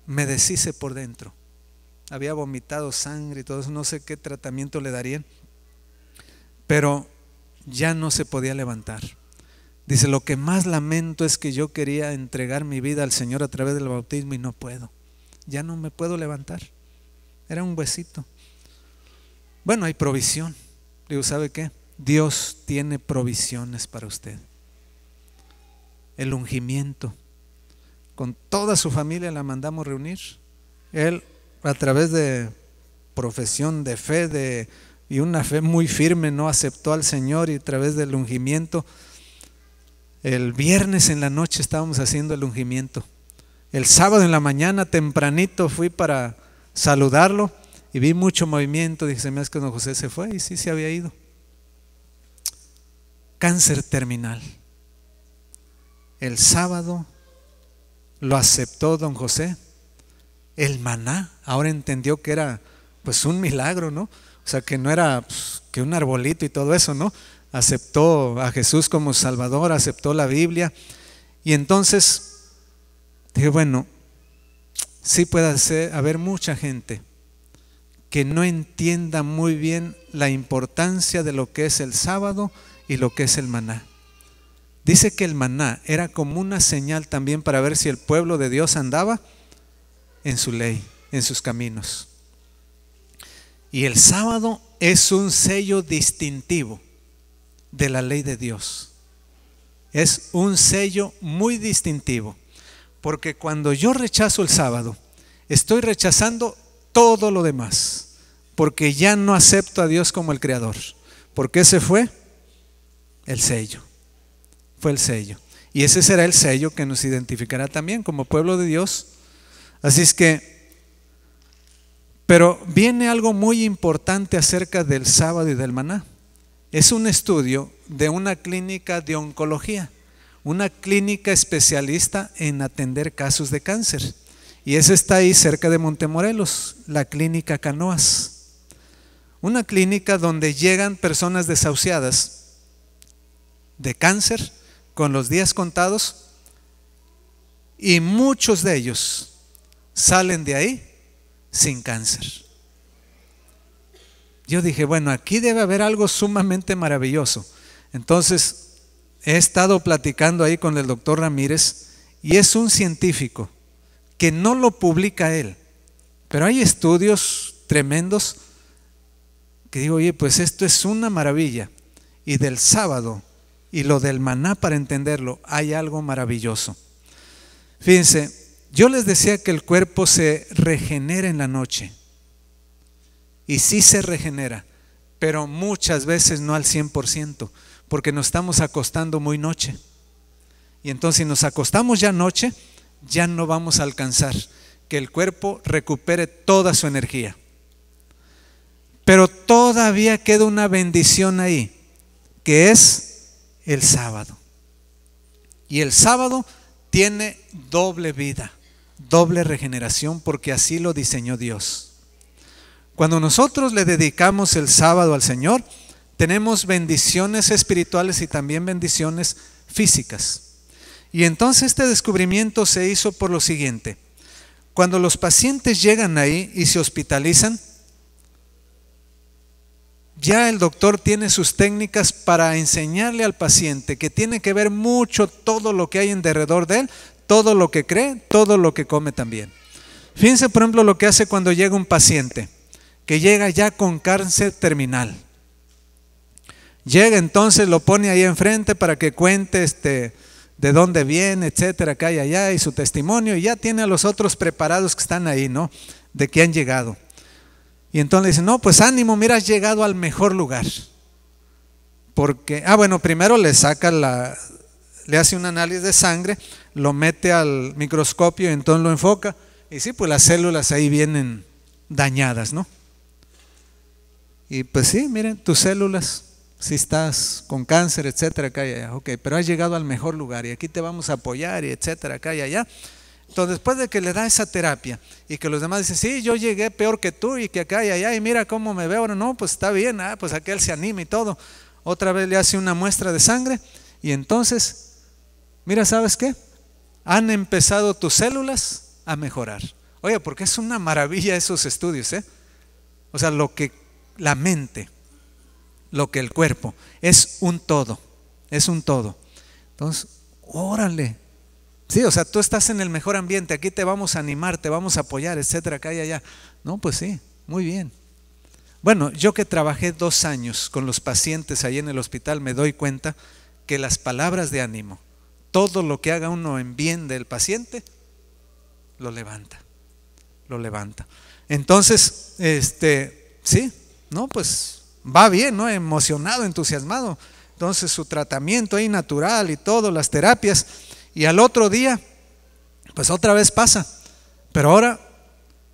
Me deshice por dentro. Había vomitado sangre y todo eso. No sé qué tratamiento le darían. Pero ya no se podía levantar. Dice, lo que más lamento es que yo quería entregar mi vida al Señor a través del bautismo y no puedo. Ya no me puedo levantar. Era un huesito. Bueno, hay provisión. Digo, ¿sabe qué? Dios tiene provisiones para usted el ungimiento. Con toda su familia la mandamos reunir. Él, a través de profesión de fe de, y una fe muy firme, no aceptó al Señor y a través del ungimiento. El viernes en la noche estábamos haciendo el ungimiento. El sábado en la mañana, tempranito, fui para saludarlo y vi mucho movimiento. Dije, me que don José se fue y sí se había ido. Cáncer terminal el sábado, lo aceptó don José. El maná, ahora entendió que era pues un milagro, ¿no? O sea, que no era pues, que un arbolito y todo eso, ¿no? Aceptó a Jesús como Salvador, aceptó la Biblia. Y entonces dije, bueno, sí puede ser, haber mucha gente que no entienda muy bien la importancia de lo que es el sábado y lo que es el maná. Dice que el maná era como una señal también para ver si el pueblo de Dios andaba en su ley, en sus caminos. Y el sábado es un sello distintivo de la ley de Dios. Es un sello muy distintivo. Porque cuando yo rechazo el sábado, estoy rechazando todo lo demás. Porque ya no acepto a Dios como el Creador. Porque ese fue el sello fue el sello. Y ese será el sello que nos identificará también como pueblo de Dios. Así es que, pero viene algo muy importante acerca del sábado y del maná. Es un estudio de una clínica de oncología, una clínica especialista en atender casos de cáncer. Y esa está ahí cerca de Montemorelos, la clínica Canoas. Una clínica donde llegan personas desahuciadas de cáncer con los días contados y muchos de ellos salen de ahí sin cáncer. Yo dije, bueno, aquí debe haber algo sumamente maravilloso. Entonces, he estado platicando ahí con el doctor Ramírez y es un científico que no lo publica él, pero hay estudios tremendos que digo, oye, pues esto es una maravilla. Y del sábado y lo del maná para entenderlo, hay algo maravilloso. Fíjense, yo les decía que el cuerpo se regenera en la noche. Y sí se regenera, pero muchas veces no al 100%, porque nos estamos acostando muy noche. Y entonces si nos acostamos ya noche, ya no vamos a alcanzar que el cuerpo recupere toda su energía. Pero todavía queda una bendición ahí, que es el sábado. Y el sábado tiene doble vida, doble regeneración, porque así lo diseñó Dios. Cuando nosotros le dedicamos el sábado al Señor, tenemos bendiciones espirituales y también bendiciones físicas. Y entonces este descubrimiento se hizo por lo siguiente. Cuando los pacientes llegan ahí y se hospitalizan, ya el doctor tiene sus técnicas para enseñarle al paciente que tiene que ver mucho todo lo que hay en derredor de él, todo lo que cree, todo lo que come también. Fíjense, por ejemplo, lo que hace cuando llega un paciente que llega ya con cáncer terminal. Llega entonces, lo pone ahí enfrente para que cuente este, de dónde viene, etcétera, acá y allá, y su testimonio, y ya tiene a los otros preparados que están ahí, ¿no? De que han llegado. Y entonces le no, pues ánimo, mira, has llegado al mejor lugar. Porque, ah, bueno, primero le saca la, le hace un análisis de sangre, lo mete al microscopio y entonces lo enfoca. Y sí, pues las células ahí vienen dañadas, ¿no? Y pues sí, miren, tus células, si estás con cáncer, etcétera, acá Ok, pero has llegado al mejor lugar y aquí te vamos a apoyar, y etcétera, acá y allá. Entonces, después de que le da esa terapia y que los demás dicen, sí, yo llegué peor que tú y que acá y allá y mira cómo me veo, ahora no, pues está bien, ah, pues aquel se anima y todo. Otra vez le hace una muestra de sangre y entonces, mira, ¿sabes qué? Han empezado tus células a mejorar. Oye, porque es una maravilla esos estudios, ¿eh? O sea, lo que la mente, lo que el cuerpo, es un todo, es un todo. Entonces, órale, Sí, o sea, tú estás en el mejor ambiente, aquí te vamos a animar, te vamos a apoyar, etcétera, acá y allá. No, pues sí, muy bien. Bueno, yo que trabajé dos años con los pacientes ahí en el hospital, me doy cuenta que las palabras de ánimo, todo lo que haga uno en bien del paciente, lo levanta, lo levanta. Entonces, este, sí, no, pues va bien, ¿no? Emocionado, entusiasmado. Entonces su tratamiento ahí natural y todo, las terapias, y al otro día, pues otra vez pasa. Pero ahora,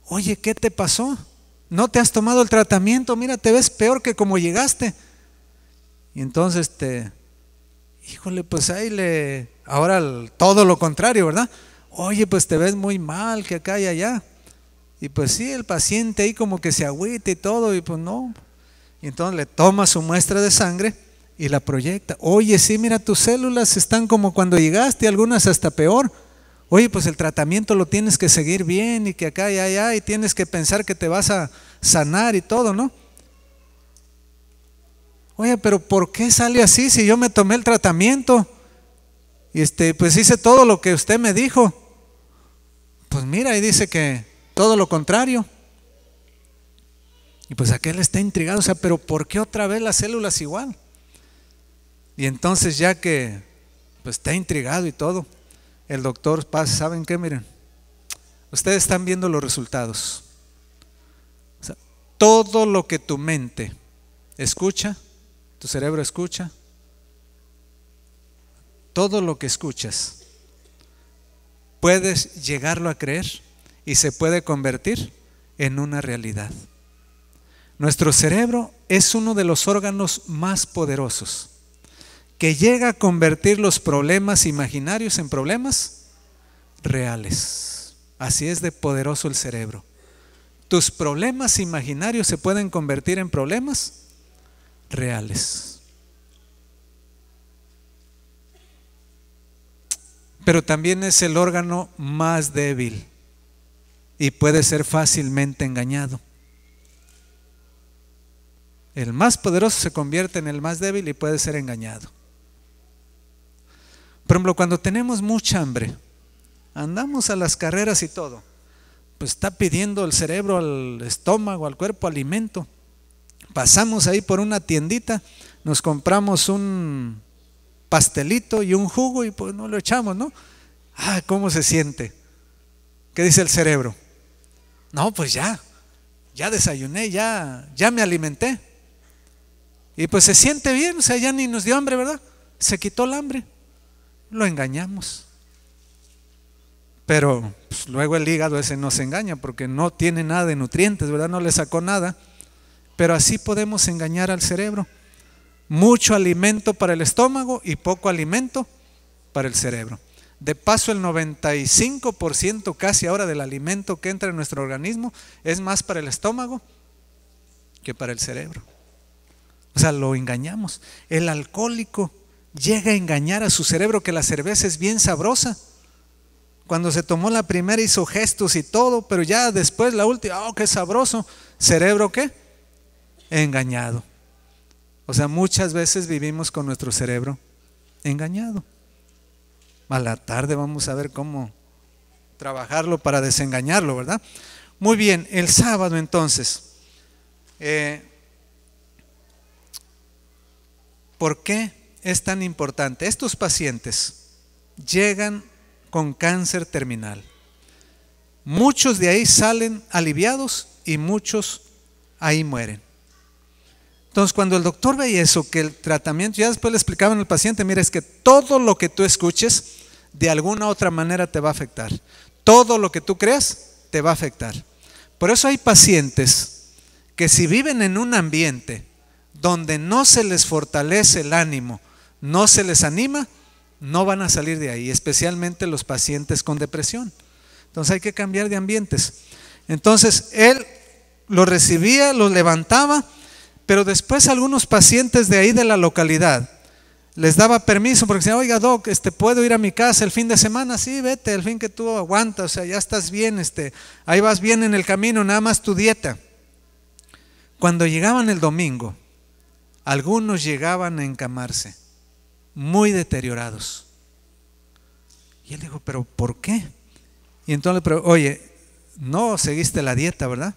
oye, ¿qué te pasó? No te has tomado el tratamiento, mira, te ves peor que como llegaste. Y entonces, te, este, híjole, pues ahí le, ahora todo lo contrario, ¿verdad? Oye, pues te ves muy mal, que acá y allá. Y pues sí, el paciente ahí como que se agüita y todo, y pues no. Y entonces le toma su muestra de sangre y la proyecta. Oye, sí, mira, tus células están como cuando llegaste, algunas hasta peor. Oye, pues el tratamiento lo tienes que seguir bien y que acá y allá y tienes que pensar que te vas a sanar y todo, ¿no? Oye, pero ¿por qué sale así si yo me tomé el tratamiento? Y este, pues hice todo lo que usted me dijo. Pues mira, y dice que todo lo contrario. Y pues aquel está intrigado, o sea, pero ¿por qué otra vez las células igual? Y entonces ya que pues, está intrigado y todo, el doctor Paz, ¿saben qué? Miren, ustedes están viendo los resultados. todo lo que tu mente escucha, tu cerebro escucha, todo lo que escuchas, puedes llegarlo a creer y se puede convertir en una realidad. Nuestro cerebro es uno de los órganos más poderosos que llega a convertir los problemas imaginarios en problemas reales. Así es de poderoso el cerebro. Tus problemas imaginarios se pueden convertir en problemas reales. Pero también es el órgano más débil y puede ser fácilmente engañado. El más poderoso se convierte en el más débil y puede ser engañado. Por ejemplo, cuando tenemos mucha hambre, andamos a las carreras y todo, pues está pidiendo el cerebro al estómago, al cuerpo alimento. Pasamos ahí por una tiendita, nos compramos un pastelito y un jugo y pues no lo echamos, ¿no? Ah, ¿cómo se siente? ¿Qué dice el cerebro? No, pues ya, ya desayuné, ya, ya me alimenté. Y pues se siente bien, o sea, ya ni nos dio hambre, ¿verdad? Se quitó el hambre lo engañamos. Pero pues, luego el hígado ese no se engaña porque no tiene nada de nutrientes, ¿verdad? No le sacó nada. Pero así podemos engañar al cerebro. Mucho alimento para el estómago y poco alimento para el cerebro. De paso, el 95% casi ahora del alimento que entra en nuestro organismo es más para el estómago que para el cerebro. O sea, lo engañamos. El alcohólico llega a engañar a su cerebro que la cerveza es bien sabrosa. Cuando se tomó la primera hizo gestos y todo, pero ya después la última, oh, qué sabroso. ¿Cerebro qué? Engañado. O sea, muchas veces vivimos con nuestro cerebro engañado. A la tarde vamos a ver cómo trabajarlo para desengañarlo, ¿verdad? Muy bien, el sábado entonces. Eh, ¿Por qué es tan importante? Estos pacientes llegan con cáncer terminal. Muchos de ahí salen aliviados y muchos ahí mueren. Entonces, cuando el doctor ve eso, que el tratamiento, ya después le explicaban al paciente, mira, es que todo lo que tú escuches, de alguna u otra manera te va a afectar. Todo lo que tú creas, te va a afectar. Por eso hay pacientes que si viven en un ambiente donde no se les fortalece el ánimo, no se les anima, no van a salir de ahí, especialmente los pacientes con depresión. Entonces hay que cambiar de ambientes. Entonces él los recibía, los levantaba, pero después algunos pacientes de ahí de la localidad les daba permiso porque decían, oiga doc, este, puedo ir a mi casa el fin de semana, sí, vete, el fin que tú aguantas, o sea, ya estás bien, este, ahí vas bien en el camino, nada más tu dieta. Cuando llegaban el domingo, algunos llegaban a encamarse muy deteriorados. Y él dijo, pero ¿por qué? Y entonces, pero, oye, no seguiste la dieta, ¿verdad?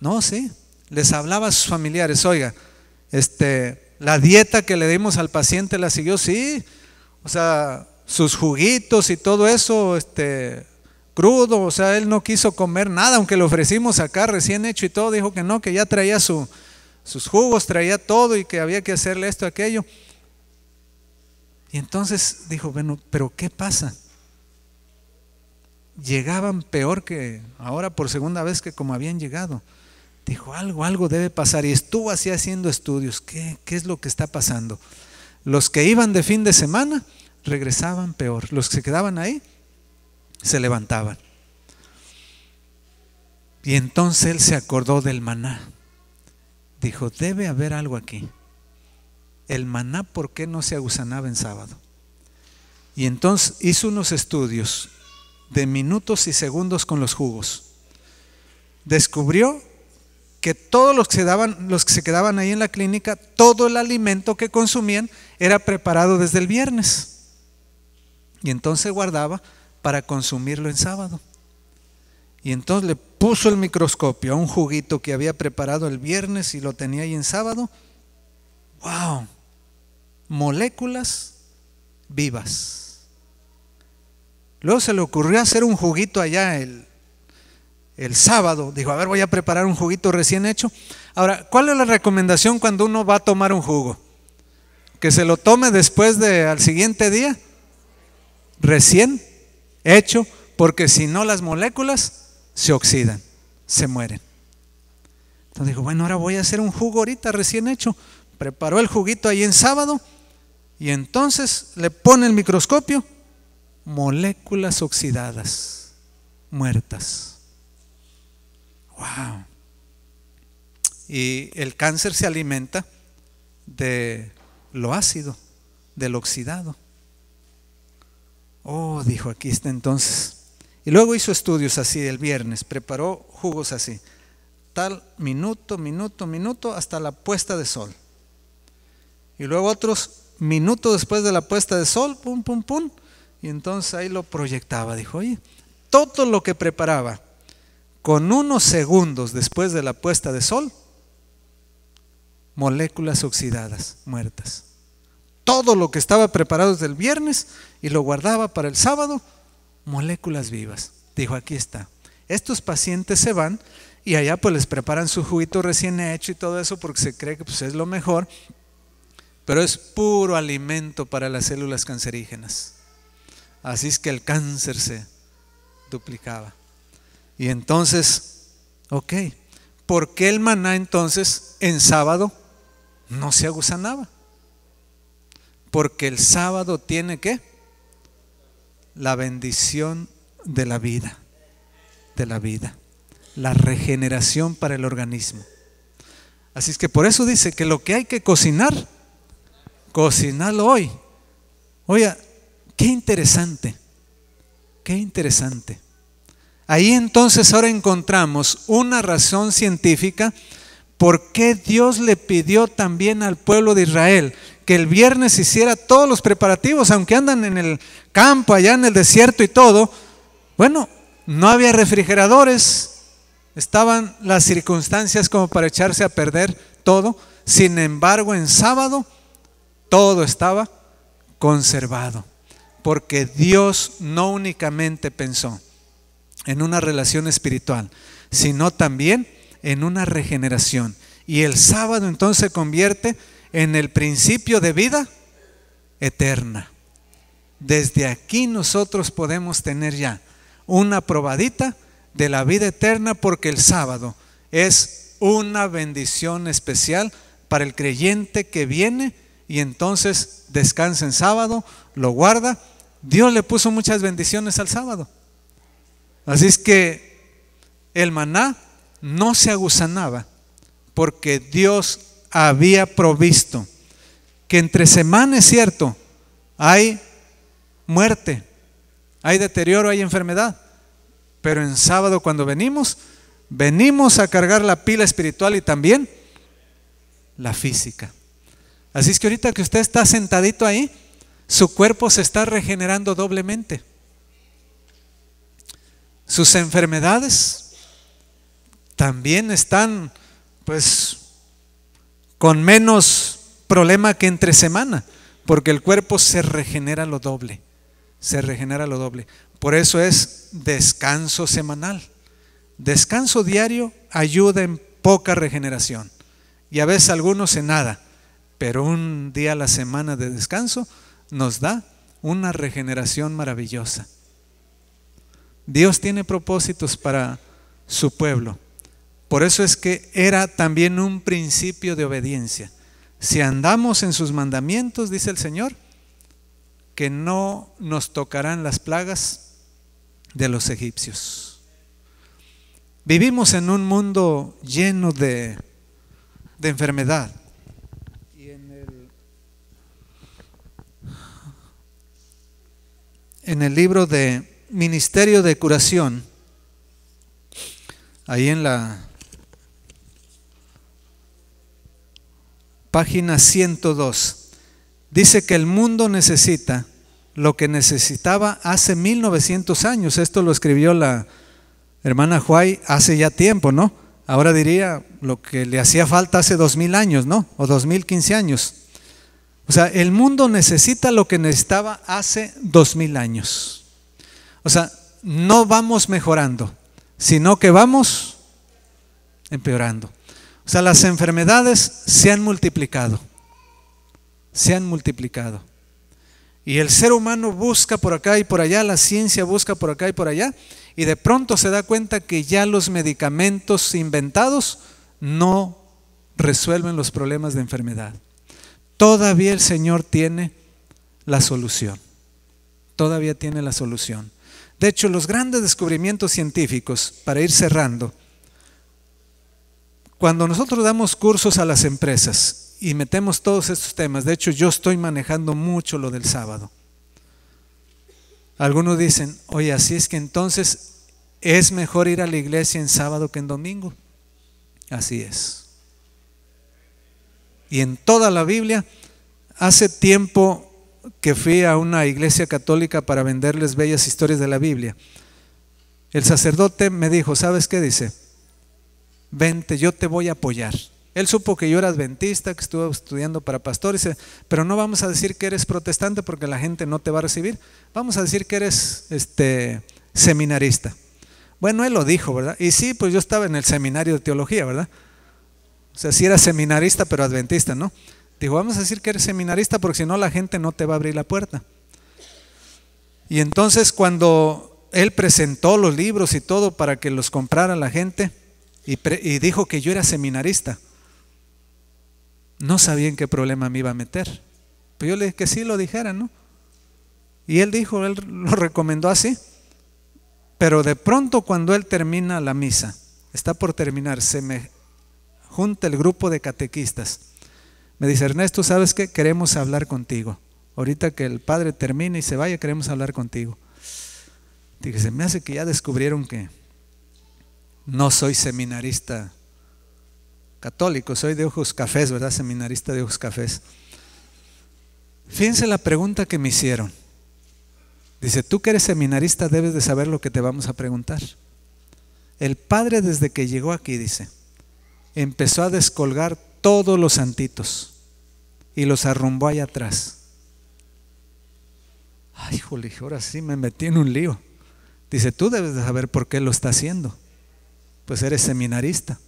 No, sí. Les hablaba a sus familiares, oiga, este, la dieta que le dimos al paciente la siguió, sí. O sea, sus juguitos y todo eso, este, crudo, o sea, él no quiso comer nada, aunque le ofrecimos acá recién hecho y todo, dijo que no, que ya traía su, sus jugos, traía todo y que había que hacerle esto, aquello. Y entonces dijo, bueno, pero ¿qué pasa? Llegaban peor que ahora por segunda vez que como habían llegado. Dijo, algo, algo debe pasar. Y estuvo así haciendo estudios. ¿Qué, es lo que está pasando? Los que iban de fin de semana regresaban peor. Los que se quedaban ahí se levantaban. Y entonces él se acordó del maná. Dijo, debe haber algo aquí el maná por qué no se agusanaba en sábado. Y entonces hizo unos estudios de minutos y segundos con los jugos. Descubrió que todos los que, daban, los que se quedaban ahí en la clínica, todo el alimento que consumían era preparado desde el viernes. Y entonces guardaba para consumirlo en sábado. Y entonces le puso el microscopio a un juguito que había preparado el viernes y lo tenía ahí en sábado. ¡Wow! moléculas vivas. Luego se le ocurrió hacer un juguito allá el, sábado. Dijo, a ver, voy a preparar un juguito recién hecho. Ahora, ¿cuál es la recomendación cuando uno va a tomar un jugo? Que se lo tome después de al siguiente día, recién hecho, porque si no las moléculas se oxidan, se mueren. Entonces dijo, bueno, ahora voy a hacer un jugo ahorita recién hecho. Preparó el juguito ahí en sábado y entonces le pone el microscopio, moléculas oxidadas, muertas. ¡Wow! Y el cáncer se alimenta de lo ácido, del oxidado. Oh, dijo, aquí está entonces. Y luego hizo estudios así el viernes, preparó jugos así, tal minuto, minuto, minuto, hasta la puesta de sol. Y luego otros minuto después de la puesta de sol, pum, pum, pum. Y entonces ahí lo proyectaba. Dijo, oye, todo lo que preparaba con unos segundos después de la puesta de sol, moléculas oxidadas, muertas. Todo lo que estaba preparado desde el viernes y lo guardaba para el sábado, moléculas vivas. Dijo, aquí está. Estos pacientes se van y allá pues les preparan su juguito recién hecho y todo eso porque se cree que pues, es lo mejor pero es puro alimento para las células cancerígenas. Así es que el cáncer se duplicaba. Y entonces, ok, ¿por qué el maná entonces en sábado no se agusanaba? Porque el sábado tiene que la bendición de la vida, de la vida, la regeneración para el organismo. Así es que por eso dice que lo que hay que cocinar cocinarlo hoy. Oiga, qué interesante, qué interesante. Ahí entonces ahora encontramos una razón científica por qué Dios le pidió también al pueblo de Israel que el viernes hiciera todos los preparativos, aunque andan en el campo, allá en el desierto y todo. Bueno, no había refrigeradores, estaban las circunstancias como para echarse a perder todo. Sin embargo, en sábado todo estaba conservado, porque Dios no únicamente pensó en una relación espiritual, sino también en una regeneración. Y el sábado entonces se convierte en el principio de vida eterna. Desde aquí nosotros podemos tener ya una probadita de la vida eterna porque el sábado es una bendición especial para el creyente que viene y entonces descansa en sábado, lo guarda. Dios le puso muchas bendiciones al sábado. Así es que el maná no se agusanaba, porque Dios había provisto. Que entre semana es cierto, hay muerte, hay deterioro, hay enfermedad. Pero en sábado cuando venimos, venimos a cargar la pila espiritual y también la física. Así es que ahorita que usted está sentadito ahí, su cuerpo se está regenerando doblemente. Sus enfermedades también están, pues, con menos problema que entre semana, porque el cuerpo se regenera lo doble, se regenera lo doble. Por eso es descanso semanal. Descanso diario ayuda en poca regeneración y a veces algunos en nada pero un día a la semana de descanso nos da una regeneración maravillosa. Dios tiene propósitos para su pueblo. Por eso es que era también un principio de obediencia. Si andamos en sus mandamientos, dice el Señor, que no nos tocarán las plagas de los egipcios. Vivimos en un mundo lleno de, de enfermedad, en el libro de Ministerio de Curación, ahí en la página 102, dice que el mundo necesita lo que necesitaba hace 1900 años. Esto lo escribió la hermana Huay hace ya tiempo, ¿no? Ahora diría lo que le hacía falta hace 2000 años, ¿no? O 2015 años. O sea, el mundo necesita lo que necesitaba hace dos mil años. O sea, no vamos mejorando, sino que vamos empeorando. O sea, las enfermedades se han multiplicado. Se han multiplicado. Y el ser humano busca por acá y por allá, la ciencia busca por acá y por allá, y de pronto se da cuenta que ya los medicamentos inventados no resuelven los problemas de enfermedad. Todavía el Señor tiene la solución. Todavía tiene la solución. De hecho, los grandes descubrimientos científicos, para ir cerrando, cuando nosotros damos cursos a las empresas y metemos todos estos temas, de hecho yo estoy manejando mucho lo del sábado. Algunos dicen, oye, así es que entonces es mejor ir a la iglesia en sábado que en domingo. Así es y en toda la Biblia. Hace tiempo que fui a una iglesia católica para venderles bellas historias de la Biblia. El sacerdote me dijo, ¿sabes qué dice? Vente, yo te voy a apoyar. Él supo que yo era adventista, que estuve estudiando para pastor, dice, pero no vamos a decir que eres protestante porque la gente no te va a recibir. Vamos a decir que eres este, seminarista. Bueno, él lo dijo, ¿verdad? Y sí, pues yo estaba en el seminario de teología, ¿verdad? O sea, si era seminarista, pero adventista, ¿no? Dijo, vamos a decir que eres seminarista porque si no la gente no te va a abrir la puerta. Y entonces cuando él presentó los libros y todo para que los comprara la gente y, dijo que yo era seminarista, no sabía en qué problema me iba a meter. Pero pues yo le dije que sí lo dijera, ¿no? Y él dijo, él lo recomendó así. Pero de pronto cuando él termina la misa, está por terminar, se me junta el grupo de catequistas. Me dice, Ernesto, ¿sabes qué? Queremos hablar contigo. Ahorita que el padre termine y se vaya, queremos hablar contigo. Dije, me hace que ya descubrieron que no soy seminarista católico, soy de ojos cafés, ¿verdad? Seminarista de ojos cafés. Fíjense la pregunta que me hicieron. Dice, tú que eres seminarista debes de saber lo que te vamos a preguntar. El padre desde que llegó aquí, dice, empezó a descolgar todos los santitos y los arrumbó allá atrás. Ay, jole, ahora sí me metí en un lío. Dice, tú debes de saber por qué lo está haciendo. Pues eres seminarista.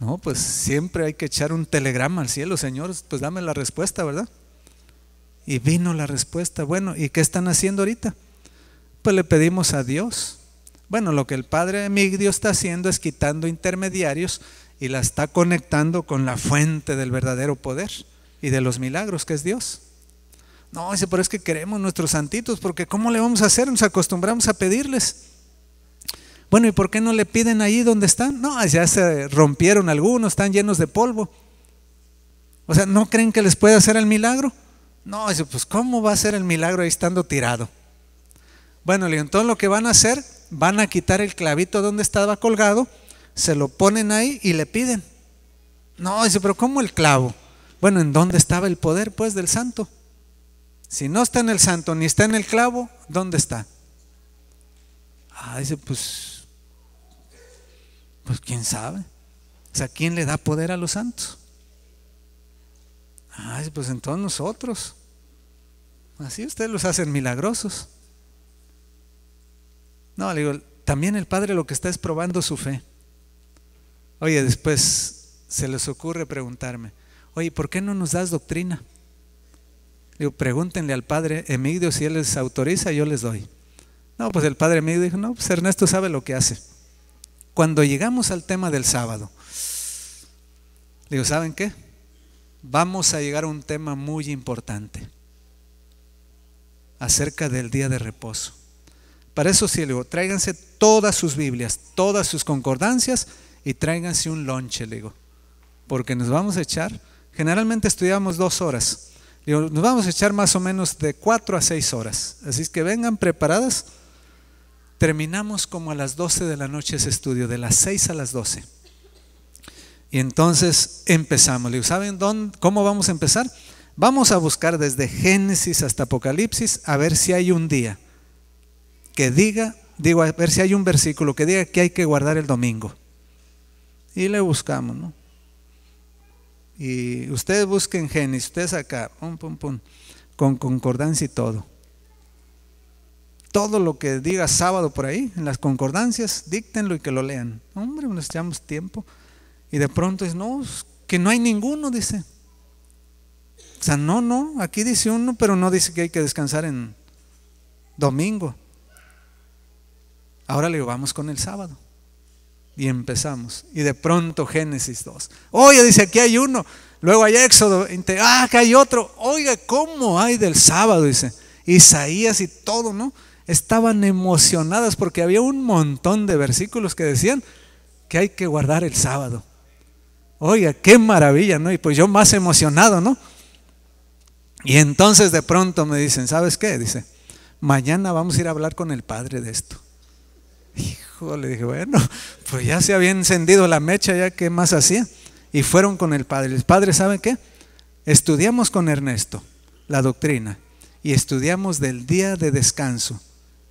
No, pues siempre hay que echar un telegrama al cielo, Señor, pues dame la respuesta, ¿verdad? Y vino la respuesta. Bueno, ¿y qué están haciendo ahorita? Pues le pedimos a Dios bueno, lo que el padre Migdio está haciendo es quitando intermediarios y la está conectando con la fuente del verdadero poder y de los milagros que es Dios. No, dice, pero es que queremos nuestros santitos, porque ¿cómo le vamos a hacer? Nos acostumbramos a pedirles. Bueno, ¿y por qué no le piden ahí donde están? No, ya se rompieron algunos, están llenos de polvo. O sea, ¿no creen que les puede hacer el milagro? No, dice, pues ¿cómo va a ser el milagro ahí estando tirado? Bueno, entonces lo que van a hacer van a quitar el clavito donde estaba colgado, se lo ponen ahí y le piden. No, dice, pero ¿cómo el clavo? Bueno, ¿en dónde estaba el poder pues del santo? Si no está en el santo ni está en el clavo, ¿dónde está? Ah, dice, pues, pues quién sabe. O sea, ¿quién le da poder a los santos? Ah, dice, pues entonces nosotros. Así ustedes los hacen milagrosos. No, le digo, también el padre lo que está es probando su fe. Oye, después se les ocurre preguntarme, oye, ¿por qué no nos das doctrina? Le digo, pregúntenle al padre Emilio si él les autoriza, yo les doy. No, pues el padre Emigdio dijo, no, pues Ernesto sabe lo que hace. Cuando llegamos al tema del sábado, le digo, ¿saben qué? Vamos a llegar a un tema muy importante acerca del día de reposo. Para eso sí le digo, tráiganse todas sus Biblias, todas sus concordancias y tráiganse un lonche, le digo, porque nos vamos a echar, generalmente estudiamos dos horas, nos vamos a echar más o menos de cuatro a seis horas, así es que vengan preparadas, terminamos como a las doce de la noche ese estudio, de las seis a las 12. Y entonces empezamos, le digo, ¿saben dónde, cómo vamos a empezar? Vamos a buscar desde Génesis hasta Apocalipsis a ver si hay un día que diga, digo, a ver si hay un versículo que diga que hay que guardar el domingo. Y le buscamos, ¿no? Y ustedes busquen Génesis, ustedes acá, pum, pum, pum, con concordancia y todo. Todo lo que diga sábado por ahí, en las concordancias, díctenlo y que lo lean. Hombre, nos tiempo. Y de pronto es, no, que no hay ninguno, dice. O sea, no, no, aquí dice uno, pero no dice que hay que descansar en domingo. Ahora le digo, vamos con el sábado. Y empezamos. Y de pronto Génesis 2. Oye, dice, aquí hay uno. Luego hay Éxodo. Ah, acá hay otro. Oiga, ¿cómo hay del sábado? Dice. Isaías y todo, ¿no? Estaban emocionadas porque había un montón de versículos que decían que hay que guardar el sábado. Oiga, qué maravilla, ¿no? Y pues yo más emocionado, ¿no? Y entonces de pronto me dicen, ¿sabes qué? Dice, mañana vamos a ir a hablar con el padre de esto le dije, bueno, pues ya se había encendido la mecha, ya qué más hacía. Y fueron con el padre. El padre, ¿sabe qué? Estudiamos con Ernesto la doctrina y estudiamos del día de descanso.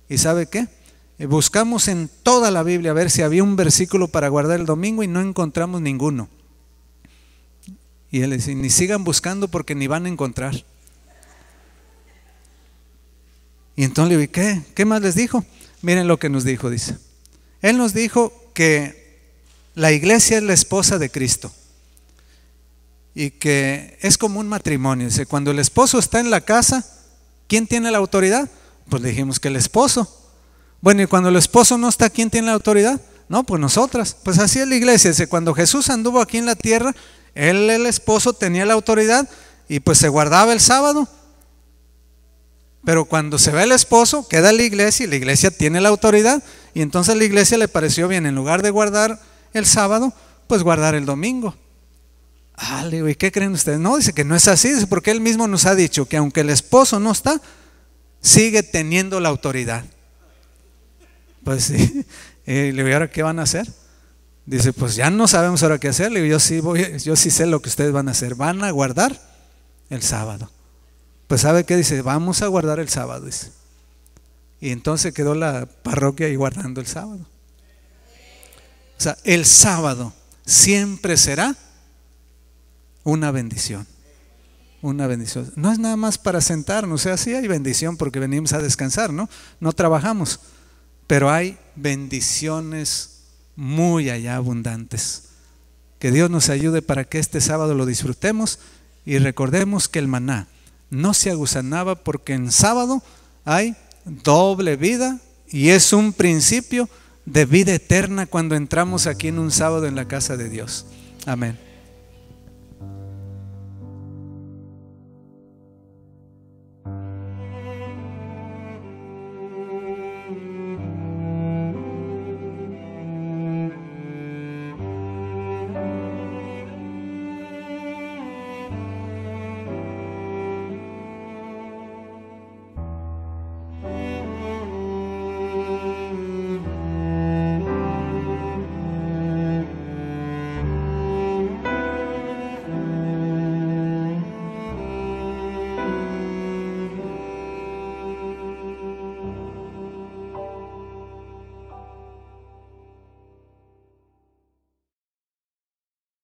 ¿Y sabe qué? Eh, buscamos en toda la Biblia a ver si había un versículo para guardar el domingo y no encontramos ninguno. Y él dice, ni sigan buscando porque ni van a encontrar. Y entonces le dije, ¿qué? ¿Qué más les dijo? Miren lo que nos dijo, dice. Él nos dijo que la iglesia es la esposa de Cristo y que es como un matrimonio. Dice, cuando el esposo está en la casa, ¿quién tiene la autoridad? Pues dijimos que el esposo. Bueno, y cuando el esposo no está, ¿quién tiene la autoridad? No, pues nosotras. Pues así es la iglesia. Dice, cuando Jesús anduvo aquí en la tierra, él, el esposo, tenía la autoridad y pues se guardaba el sábado pero cuando se ve el esposo, queda la iglesia y la iglesia tiene la autoridad. Y entonces la iglesia le pareció bien, en lugar de guardar el sábado, pues guardar el domingo. Ah, le digo, ¿y qué creen ustedes? No, dice que no es así, dice porque él mismo nos ha dicho que aunque el esposo no está, sigue teniendo la autoridad. Pues sí, y le digo, ¿y ahora qué van a hacer? Dice, pues ya no sabemos ahora qué hacer. Le digo, yo sí, voy, yo sí sé lo que ustedes van a hacer. Van a guardar el sábado. Pues sabe qué dice, vamos a guardar el sábado. Y entonces quedó la parroquia ahí guardando el sábado. O sea, el sábado siempre será una bendición. Una bendición. No es nada más para sentarnos, o sea, sí hay bendición porque venimos a descansar, ¿no? No trabajamos, pero hay bendiciones muy allá abundantes. Que Dios nos ayude para que este sábado lo disfrutemos y recordemos que el maná no se agusanaba porque en sábado hay doble vida y es un principio de vida eterna cuando entramos aquí en un sábado en la casa de Dios. Amén.